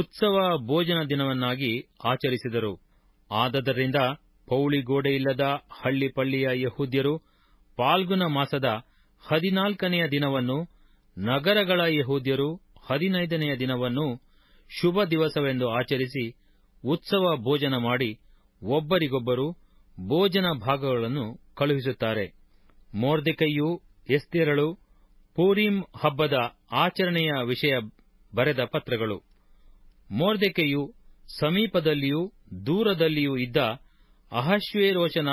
ಉತ್ಸವ ಭೋಜನ ದಿನವನ್ನಾಗಿ ಆಚರಿಸಿದರು ಆದ್ದರಿಂದ ಪೌಳಿಗೋಡೆಯಿಲ್ಲದ ಹಳ್ಳಿಪಳ್ಳಿಯ ಯಹೂದ್ಯರು ಪಾಲ್ಗುನ ಮಾಸದ ಹದಿನಾಲ್ಕನೆಯ ದಿನವನ್ನು ನಗರಗಳ ಯಹೂದ್ಯರು ಹದಿನೈದನೆಯ ದಿನವನ್ನು ಶುಭ ದಿವಸವೆಂದು ಆಚರಿಸಿ ಉತ್ಸವ ಭೋಜನ ಮಾಡಿ ಒಬ್ಬರಿಗೊಬ್ಬರು ಭೋಜನ ಭಾಗಗಳನ್ನು ಕಳುಹಿಸುತ್ತಾರೆ ಮೋರ್ದಿಕೈಯು ಎಸ್ತಿರಳು ಪೂರಿಂ ಹಬ್ಬದ ಆಚರಣೆಯ ವಿಷಯ ಬರೆದ ಪತ್ರಗಳು ಮೋರ್ದಿಕೆಯು ಸಮೀಪದಲ್ಲಿಯೂ ದೂರದಲ್ಲಿಯೂ ಇದ್ದ ಅಹಶ್ವೇರೋಚನ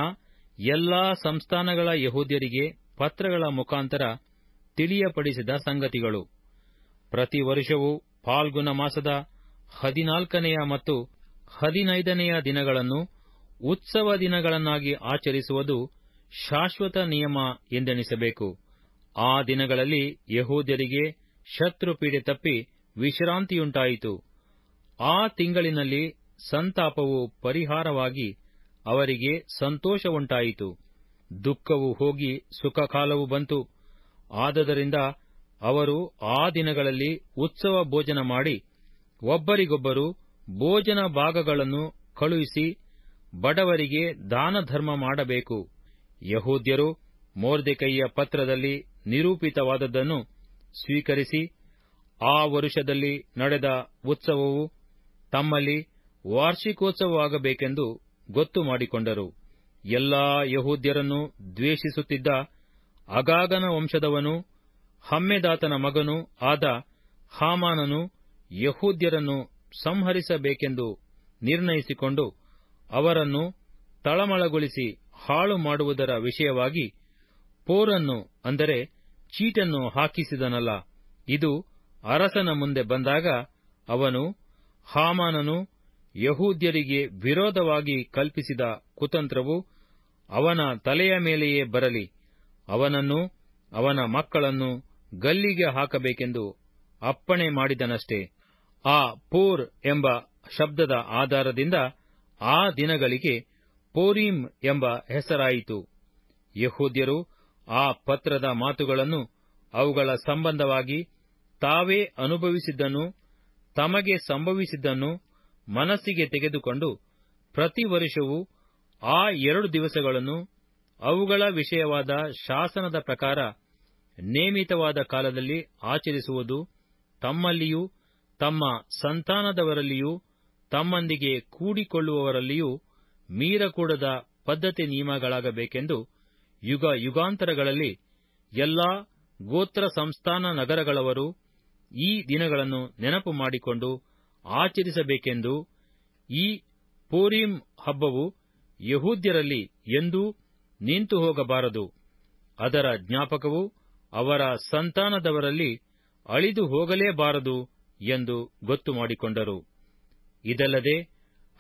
ಎಲ್ಲಾ ಸಂಸ್ಥಾನಗಳ ಯಹೂದ್ಯರಿಗೆ ಪತ್ರಗಳ ಮುಖಾಂತರ ತಿಳಿಯಪಡಿಸಿದ ಸಂಗತಿಗಳು ಪ್ರತಿ ವರ್ಷವೂ ಫಾಲ್ಗುಣ ಮಾಸದ ಹದಿನಾಲ್ಕನೆಯ ಮತ್ತು ಹದಿನೈದನೆಯ ದಿನಗಳನ್ನು ಉತ್ಸವ ದಿನಗಳನ್ನಾಗಿ ಆಚರಿಸುವುದು ಶಾಶ್ವತ ನಿಯಮ ಎಂದೆನಿಸಬೇಕು ಆ ದಿನಗಳಲ್ಲಿ ಯಹೂದ್ಯರಿಗೆ ಶತ್ರು ಪೀಡೆ ತಪ್ಪಿ ವಿಶ್ರಾಂತಿಯುಂಟಾಯಿತು ಆ ತಿಂಗಳಿನಲ್ಲಿ ಸಂತಾಪವು ಪರಿಹಾರವಾಗಿ ಅವರಿಗೆ ಸಂತೋಷವುಂಟಾಯಿತು ದುಃಖವು ಹೋಗಿ ಸುಖಕಾಲವು ಬಂತು ಆದದರಿಂದ ಅವರು ಆ ದಿನಗಳಲ್ಲಿ ಉತ್ಸವ ಭೋಜನ ಮಾಡಿ ಒಬ್ಬರಿಗೊಬ್ಬರು ಭೋಜನ ಭಾಗಗಳನ್ನು ಕಳುಹಿಸಿ ಬಡವರಿಗೆ ದಾನಧರ್ಮ ಮಾಡಬೇಕು ಯಹೂದ್ಯರು ಮೋರ್ದೆಕೈಯ ಪತ್ರದಲ್ಲಿ ನಿರೂಪಿತವಾದದ್ದನ್ನು ಸ್ವೀಕರಿಸಿ ಆ ವರುಷದಲ್ಲಿ ನಡೆದ ಉತ್ಸವವು ತಮ್ಮಲ್ಲಿ ವಾರ್ಷಿಕೋತ್ಸವವಾಗಬೇಕೆಂದು ಗೊತ್ತು ಮಾಡಿಕೊಂಡರು ಎಲ್ಲಾ ಯಹೂದ್ಯರನ್ನು ದ್ವೇಷಿಸುತ್ತಿದ್ದ ಅಗಾಗನ ವಂಶದವನು ಹಮ್ಮೆದಾತನ ಮಗನೂ ಆದ ಹಾಮಾನನು ಯಹೂದ್ಯರನ್ನು ಸಂಹರಿಸಬೇಕೆಂದು ನಿರ್ಣಯಿಸಿಕೊಂಡು ಅವರನ್ನು ತಳಮಳಗೊಳಿಸಿ ಹಾಳು ಮಾಡುವುದರ ವಿಷಯವಾಗಿ ಪೋರನ್ನು ಅಂದರೆ ಚೀಟನ್ನು ಹಾಕಿಸಿದನಲ್ಲ ಇದು ಅರಸನ ಮುಂದೆ ಬಂದಾಗ ಅವನು ಹಾಮಾನನು ಯಹೂದ್ಯರಿಗೆ ವಿರೋಧವಾಗಿ ಕಲ್ಪಿಸಿದ ಕುತಂತ್ರವು ಅವನ ತಲೆಯ ಮೇಲೆಯೇ ಬರಲಿ ಅವನನ್ನು ಅವನ ಮಕ್ಕಳನ್ನು ಗಲ್ಲಿಗೆ ಹಾಕಬೇಕೆಂದು ಅಪ್ಪಣೆ ಮಾಡಿದನಷ್ಟೇ ಆ ಪೋರ್ ಎಂಬ ಶಬ್ದದ ಆಧಾರದಿಂದ ಆ ದಿನಗಳಿಗೆ ಪೋರಿಂ ಎಂಬ ಹೆಸರಾಯಿತು ಯಹೂದ್ಯರು ಆ ಪತ್ರದ ಮಾತುಗಳನ್ನು ಅವುಗಳ ಸಂಬಂಧವಾಗಿ ತಾವೇ ಅನುಭವಿಸಿದ್ದನ್ನು ತಮಗೆ ಸಂಭವಿಸಿದ್ದನ್ನು ಮನಸ್ಸಿಗೆ ತೆಗೆದುಕೊಂಡು ಪ್ರತಿ ವರ್ಷವೂ ಆ ಎರಡು ದಿವಸಗಳನ್ನು ಅವುಗಳ ವಿಷಯವಾದ ಶಾಸನದ ಪ್ರಕಾರ ನೇಮಿತವಾದ ಕಾಲದಲ್ಲಿ ಆಚರಿಸುವುದು ತಮ್ಮಲ್ಲಿಯೂ ತಮ್ಮ ಸಂತಾನದವರಲ್ಲಿಯೂ ತಮ್ಮೊಂದಿಗೆ ಕೂಡಿಕೊಳ್ಳುವವರಲ್ಲಿಯೂ ಮೀರಕೂಡದ ಪದ್ಧತಿ ನಿಯಮಗಳಾಗಬೇಕೆಂದು ಯುಗ ಯುಗಾಂತರಗಳಲ್ಲಿ ಎಲ್ಲಾ ಗೋತ್ರ ಸಂಸ್ಥಾನ ನಗರಗಳವರು ಈ ದಿನಗಳನ್ನು ನೆನಪು ಮಾಡಿಕೊಂಡು ಆಚರಿಸಬೇಕೆಂದು ಈ ಪೋರಿಂ ಹಬ್ಬವು ಯಹೂದ್ಯರಲ್ಲಿ ಎಂದೂ ನಿಂತು ಹೋಗಬಾರದು ಅದರ ಜ್ಞಾಪಕವು ಅವರ ಸಂತಾನದವರಲ್ಲಿ ಅಳಿದು ಹೋಗಲೇಬಾರದು ಎಂದು ಗೊತ್ತು ಮಾಡಿಕೊಂಡರು ಇದಲ್ಲದೆ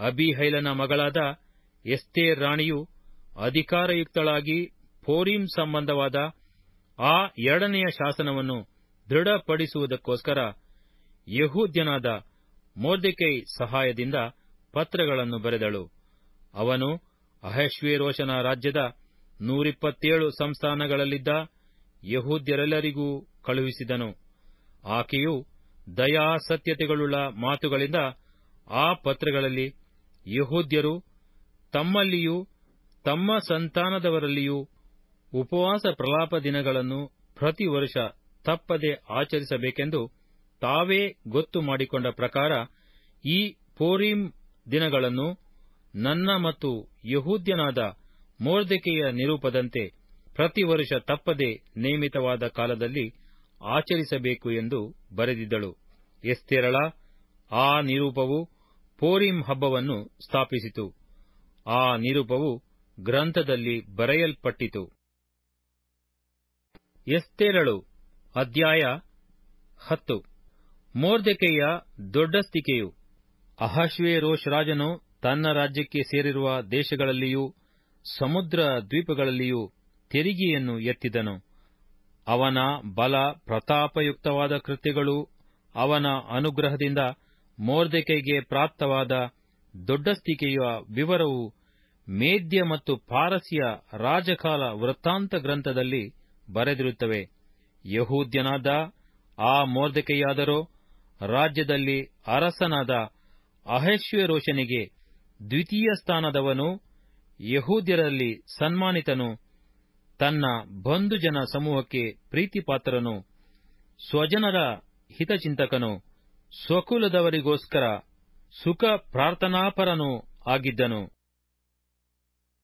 ಅಬಿಹೈಲನ ಮಗಳಾದ ಎಸ್ತೇರ್ ರಾಣಿಯು ಅಧಿಕಾರಯುಕ್ತಳಾಗಿ ಫೋರಿಂ ಸಂಬಂಧವಾದ ಆ ಎರಡನೆಯ ಶಾಸನವನ್ನು ದೃಢಪಡಿಸುವುದಕ್ಕೋಸ್ಕರ ಯಹೂದ್ಯನಾದ ಮೋರ್ದೆಕೈ ಸಹಾಯದಿಂದ ಪತ್ರಗಳನ್ನು ಬರೆದಳು ಅವನು ರೋಶನ ರಾಜ್ಯದ ನೂರಿಪ್ಪತ್ತೇಳು ಸಂಸ್ಥಾನಗಳಲ್ಲಿದ್ದ ಯಹೂದ್ಯರೆಲ್ಲರಿಗೂ ಕಳುಹಿಸಿದನು ಆಕೆಯು ದಯಾಸತ್ಯತೆಗಳುಳ್ಳ ಮಾತುಗಳಿಂದ ಆ ಪತ್ರಗಳಲ್ಲಿ ಯಹೂದ್ಯರು ತಮ್ಮಲ್ಲಿಯೂ ತಮ್ಮ ಸಂತಾನದವರಲ್ಲಿಯೂ ಉಪವಾಸ ಪ್ರಲಾಪ ದಿನಗಳನ್ನು ಪ್ರತಿ ವರ್ಷ ತಪ್ಪದೆ ಆಚರಿಸಬೇಕೆಂದು ತಾವೇ ಗೊತ್ತು ಮಾಡಿಕೊಂಡ ಪ್ರಕಾರ ಈ ಪೋರಿಂ ದಿನಗಳನ್ನು ನನ್ನ ಮತ್ತು ಯಹೂದ್ಯನಾದ ಮೋರ್ದೆಕೆಯ ನಿರೂಪದಂತೆ ಪ್ರತಿ ವರ್ಷ ತಪ್ಪದೆ ನಿಯಮಿತವಾದ ಕಾಲದಲ್ಲಿ ಆಚರಿಸಬೇಕು ಎಂದು ಬರೆದಿದ್ದಳು ಎಸ್ತೆರಳ ಆ ನಿರೂಪವು ಪೋರಿಂ ಹಬ್ಬವನ್ನು ಸ್ಥಾಪಿಸಿತು ಆ ನಿರೂಪವು ಗ್ರಂಥದಲ್ಲಿ ಬರೆಯಲ್ಪಟ್ಟಿತು ಎಸ್ತೆರಳು ಅಧ್ಯಾಯ ಹತ್ತು ಮೋರ್ದೆಕೆಯ ದೊಡ್ಡಸ್ತಿಕೆಯು ರೋಷ್ ರಾಜನು ತನ್ನ ರಾಜ್ಯಕ್ಕೆ ಸೇರಿರುವ ದೇಶಗಳಲ್ಲಿಯೂ ಸಮುದ್ರ ದ್ವೀಪಗಳಲ್ಲಿಯೂ ತೆರಿಗೆಯನ್ನು ಎತ್ತಿದನು ಅವನ ಬಲ ಪ್ರತಾಪಯುಕ್ತವಾದ ಕೃತ್ಯಗಳು ಅವನ ಅನುಗ್ರಹದಿಂದ ಮೋರ್ದೆಕೈಗೆ ಪ್ರಾಪ್ತವಾದ ದೊಡ್ಡಸ್ತಿಕೆಯ ವಿವರವು ಮೇದ್ಯ ಮತ್ತು ಪಾರಸಿಯ ರಾಜಕಾಲ ವೃತ್ತಾಂತ ಗ್ರಂಥದಲ್ಲಿ ಬರೆದಿರುತ್ತವೆ ಯಹೂದ್ಯನಾದ ಆ ಮೋರ್ದಕೆಯಾದರೂ ರಾಜ್ಯದಲ್ಲಿ ಅರಸನಾದ ರೋಶನಿಗೆ ದ್ವಿತೀಯ ಸ್ಥಾನದವನು ಯಹೂದ್ಯರಲ್ಲಿ ಸನ್ಮಾನಿತನು ತನ್ನ ಬಂಧು ಜನ ಸಮೂಹಕ್ಕೆ ಪ್ರೀತಿಪಾತ್ರನು ಸ್ವಜನರ ಹಿತಚಿಂತಕನು ಸ್ವಕುಲದವರಿಗೋಸ್ಕರ ಸುಖ ಪ್ರಾರ್ಥನಾಪರನು ಆಗಿದ್ದನು